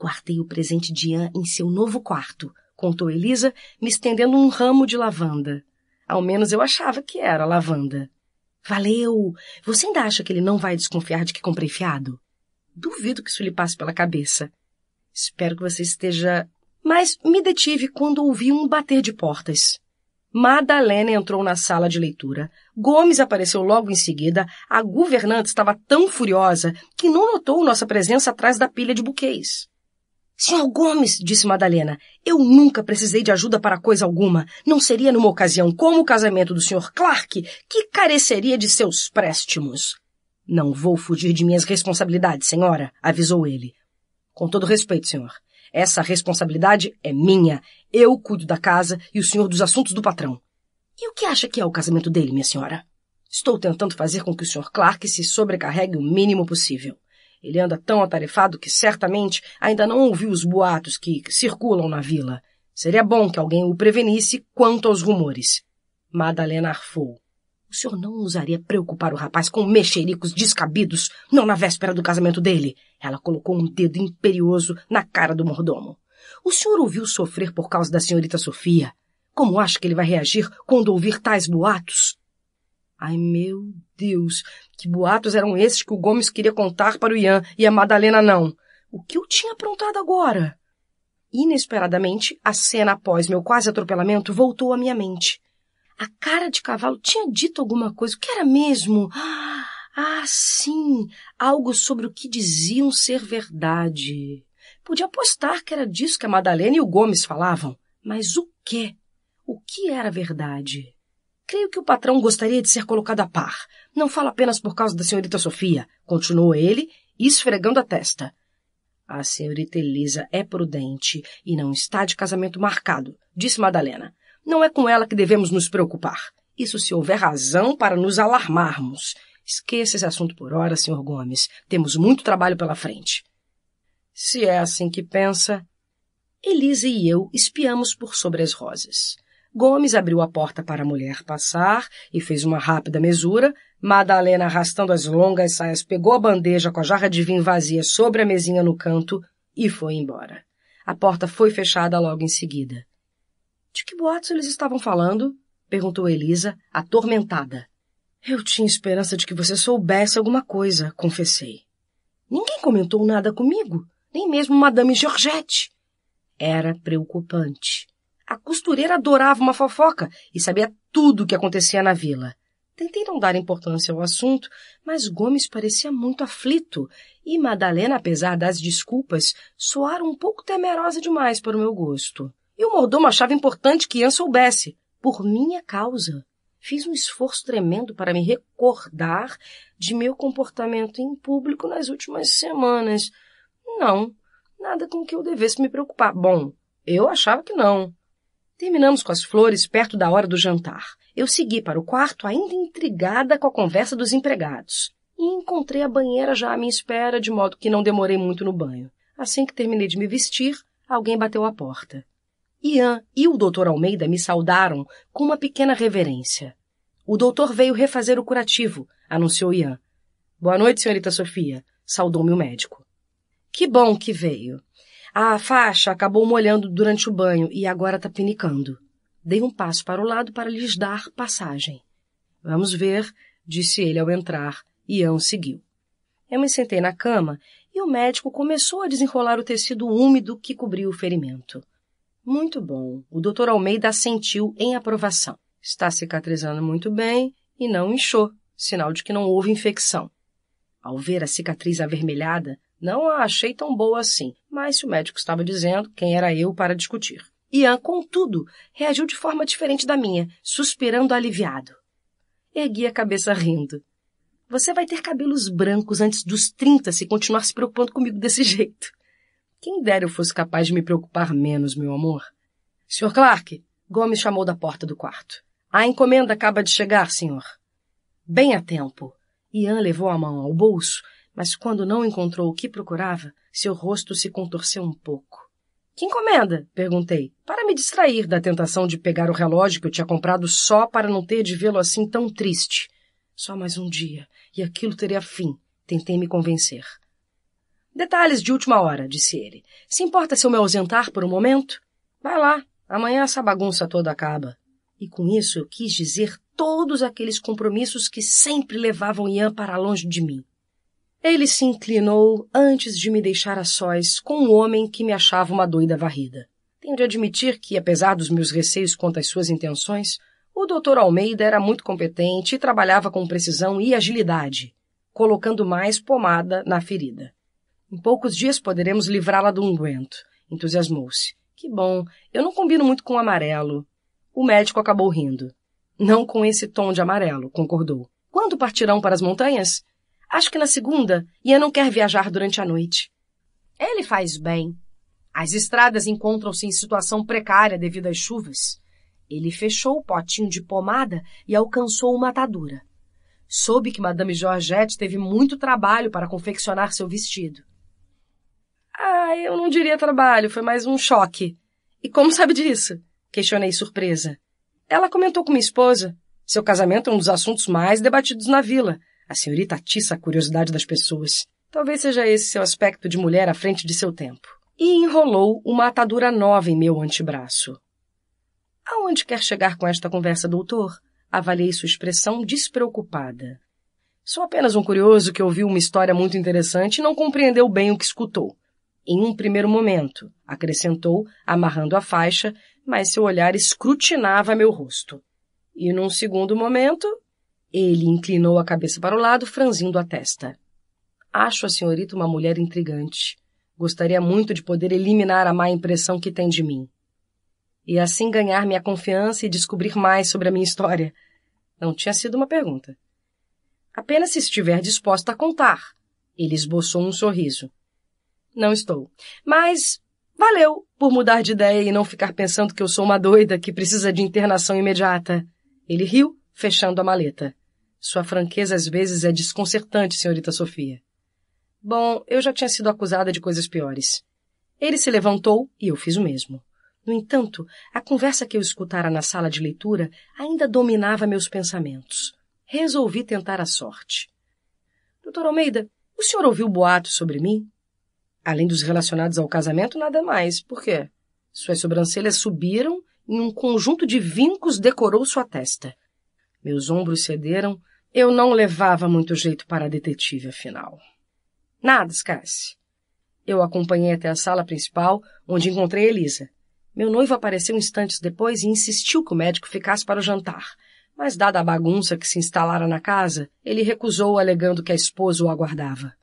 Guardei o presente de Anne em seu novo quarto, contou Elisa, me estendendo um ramo de lavanda. Ao menos eu achava que era lavanda. Valeu! Você ainda acha que ele não vai desconfiar de que comprei fiado? Duvido que isso lhe passe pela cabeça. Espero que você esteja. Mas me detive quando ouvi um bater de portas. Madalena entrou na sala de leitura. Gomes apareceu logo em seguida. A governante estava tão furiosa que não notou nossa presença atrás da pilha de buquês. Senhor Gomes, disse Madalena, eu nunca precisei de ajuda para coisa alguma. Não seria numa ocasião como o casamento do Sr. Clark que careceria de seus préstimos. Não vou fugir de minhas responsabilidades, senhora, avisou ele. Com todo respeito, senhor. Essa responsabilidade é minha. Eu cuido da casa e o senhor dos assuntos do patrão. E o que acha que é o casamento dele, minha senhora? Estou tentando fazer com que o Sr. Clark se sobrecarregue o mínimo possível. Ele anda tão atarefado que certamente ainda não ouviu os boatos que circulam na vila. Seria bom que alguém o prevenisse quanto aos rumores. Madalena arfou. O senhor não ousaria preocupar o rapaz com mexericos descabidos, não na véspera do casamento dele. Ela colocou um dedo imperioso na cara do mordomo. O senhor ouviu sofrer por causa da senhorita Sofia. Como acha que ele vai reagir quando ouvir tais boatos? Ai, meu Deus, que boatos eram esses que o Gomes queria contar para o Ian e a Madalena não? O que eu tinha aprontado agora? Inesperadamente, a cena após meu quase atropelamento voltou à minha mente. A cara de cavalo tinha dito alguma coisa, o que era mesmo? Ah, sim, algo sobre o que diziam ser verdade. Podia apostar que era disso que a Madalena e o Gomes falavam, mas o quê? O que era verdade? Creio que o patrão gostaria de ser colocado a par. Não falo apenas por causa da senhorita Sofia, continuou ele, esfregando a testa. A senhorita Elisa é prudente e não está de casamento marcado, disse Madalena. Não é com ela que devemos nos preocupar. Isso se houver razão para nos alarmarmos. Esqueça esse assunto por hora, senhor Gomes. Temos muito trabalho pela frente. Se é assim que pensa. Elisa e eu espiamos por sobre as rosas. Gomes abriu a porta para a mulher passar e fez uma rápida mesura. Madalena, arrastando as longas saias, pegou a bandeja com a jarra de vinho vazia sobre a mesinha no canto e foi embora. A porta foi fechada logo em seguida. De que boatos eles estavam falando? perguntou Elisa, atormentada. Eu tinha esperança de que você soubesse alguma coisa, confessei. Ninguém comentou nada comigo, nem mesmo Madame Georgette. Era preocupante. A costureira adorava uma fofoca e sabia tudo o que acontecia na vila. Tentei não dar importância ao assunto, mas Gomes parecia muito aflito e Madalena, apesar das desculpas, soara um pouco temerosa demais para o meu gosto. E o mordomo achava importante que Ian soubesse, por minha causa. Fiz um esforço tremendo para me recordar de meu comportamento em público nas últimas semanas. Não, nada com que eu devesse me preocupar. Bom, eu achava que não. Terminamos com as flores perto da hora do jantar. Eu segui para o quarto, ainda intrigada com a conversa dos empregados, e encontrei a banheira já à minha espera, de modo que não demorei muito no banho. Assim que terminei de me vestir, alguém bateu à porta. Ian e o doutor Almeida me saudaram com uma pequena reverência. O doutor veio refazer o curativo, anunciou Ian. Boa noite, senhorita Sofia, saudou-me o médico. Que bom que veio. A faixa acabou molhando durante o banho e agora está pinicando. Dei um passo para o lado para lhes dar passagem. Vamos ver, disse ele ao entrar, e Ian seguiu. Eu me sentei na cama e o médico começou a desenrolar o tecido úmido que cobriu o ferimento. Muito bom. O doutor Almeida assentiu em aprovação. Está cicatrizando muito bem e não inchou, sinal de que não houve infecção. Ao ver a cicatriz avermelhada, não a achei tão boa assim, mas se o médico estava dizendo, quem era eu para discutir? Ian, contudo, reagiu de forma diferente da minha, suspirando aliviado. Ergui a cabeça rindo. Você vai ter cabelos brancos antes dos 30 se continuar se preocupando comigo desse jeito. Quem dera eu fosse capaz de me preocupar menos, meu amor. Sr. Clark, Gomes chamou da porta do quarto. A encomenda acaba de chegar, senhor. Bem a tempo. Ian levou a mão ao bolso mas quando não encontrou o que procurava, seu rosto se contorceu um pouco. Que encomenda? perguntei, para me distrair da tentação de pegar o relógio que eu tinha comprado só para não ter de vê-lo assim tão triste. Só mais um dia, e aquilo teria fim, tentei me convencer. Detalhes de última hora, disse ele. Se importa se eu me ausentar por um momento? Vai lá, amanhã essa bagunça toda acaba. E com isso eu quis dizer todos aqueles compromissos que sempre levavam Ian para longe de mim. Ele se inclinou antes de me deixar a sós com um homem que me achava uma doida varrida. Tenho de admitir que, apesar dos meus receios quanto às suas intenções, o Dr. Almeida era muito competente e trabalhava com precisão e agilidade, colocando mais pomada na ferida. Em poucos dias poderemos livrá-la do unguento. Entusiasmou-se. Que bom, eu não combino muito com o amarelo. O médico acabou rindo. Não com esse tom de amarelo, concordou. Quando partirão para as montanhas? Acho que na segunda, Ian não quer viajar durante a noite. Ele faz bem. As estradas encontram-se em situação precária devido às chuvas. Ele fechou o potinho de pomada e alcançou uma atadura. Soube que Madame Georgette teve muito trabalho para confeccionar seu vestido. Ah, eu não diria trabalho, foi mais um choque. E como sabe disso? Questionei surpresa. Ela comentou com minha esposa. Seu casamento é um dos assuntos mais debatidos na vila a senhorita atiça a curiosidade das pessoas. Talvez seja esse seu aspecto de mulher à frente de seu tempo. E enrolou uma atadura nova em meu antebraço. Aonde quer chegar com esta conversa, doutor? Avaliei sua expressão despreocupada. Sou apenas um curioso que ouviu uma história muito interessante e não compreendeu bem o que escutou. Em um primeiro momento, acrescentou, amarrando a faixa, mas seu olhar escrutinava meu rosto. E num segundo momento, ele inclinou a cabeça para o lado, franzindo a testa. Acho a senhorita uma mulher intrigante. Gostaria muito de poder eliminar a má impressão que tem de mim. E assim ganhar minha confiança e descobrir mais sobre a minha história. Não tinha sido uma pergunta. Apenas se estiver disposta a contar. Ele esboçou um sorriso. Não estou. Mas valeu por mudar de ideia e não ficar pensando que eu sou uma doida que precisa de internação imediata. Ele riu, fechando a maleta. Sua franqueza às vezes é desconcertante, senhorita Sofia. Bom, eu já tinha sido acusada de coisas piores. Ele se levantou e eu fiz o mesmo. No entanto, a conversa que eu escutara na sala de leitura ainda dominava meus pensamentos. Resolvi tentar a sorte. Doutor Almeida, o senhor ouviu boatos sobre mim? Além dos relacionados ao casamento, nada mais. Por quê? Suas sobrancelhas subiram e um conjunto de vincos decorou sua testa. Meus ombros cederam eu não levava muito jeito para detetive, afinal. Nada, esquece. Eu acompanhei até a sala principal, onde encontrei Elisa. Meu noivo apareceu instantes depois e insistiu que o médico ficasse para o jantar. Mas, dada a bagunça que se instalara na casa, ele recusou, alegando que a esposa o aguardava.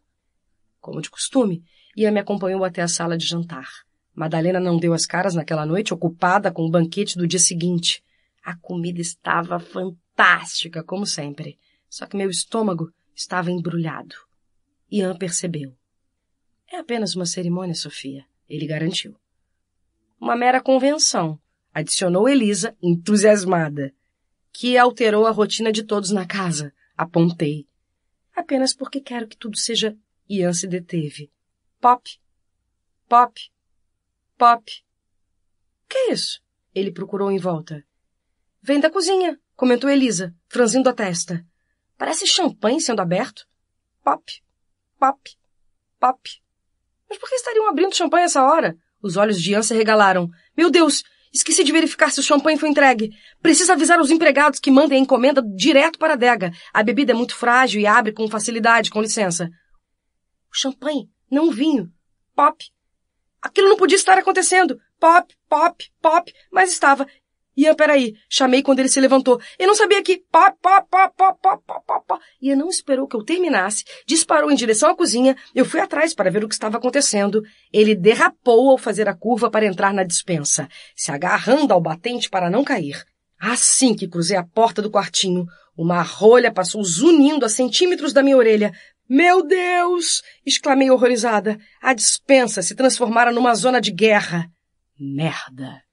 Como de costume, Ia me acompanhou até a sala de jantar. Madalena não deu as caras naquela noite, ocupada com o banquete do dia seguinte. A comida estava fantástica, como sempre só que meu estômago estava embrulhado. Ian percebeu. É apenas uma cerimônia, Sofia, ele garantiu. Uma mera convenção, adicionou Elisa, entusiasmada, que alterou a rotina de todos na casa, apontei. Apenas porque quero que tudo seja. Ian se deteve. Pop. Pop. Pop. Que é isso? Ele procurou em volta. Vem da cozinha, comentou Elisa, franzindo a testa. Parece champanhe sendo aberto. Pop, pop, pop. Mas por que estariam abrindo champanhe essa hora? Os olhos de Ian se regalaram. Meu Deus, esqueci de verificar se o champanhe foi entregue. Preciso avisar os empregados que mandem a encomenda direto para a adega. A bebida é muito frágil e abre com facilidade, com licença. O champanhe, não o vinho. Pop. Aquilo não podia estar acontecendo. Pop, pop, pop, mas estava. Ian, peraí, chamei quando ele se levantou. Eu não sabia que. Pá, pá, pá, pá, pá, pá, pá, pá. Ian não esperou que eu terminasse, disparou em direção à cozinha. Eu fui atrás para ver o que estava acontecendo. Ele derrapou ao fazer a curva para entrar na dispensa, se agarrando ao batente para não cair. Assim que cruzei a porta do quartinho, uma rolha passou zunindo a centímetros da minha orelha. Meu Deus! exclamei horrorizada. A dispensa se transformara numa zona de guerra. Merda!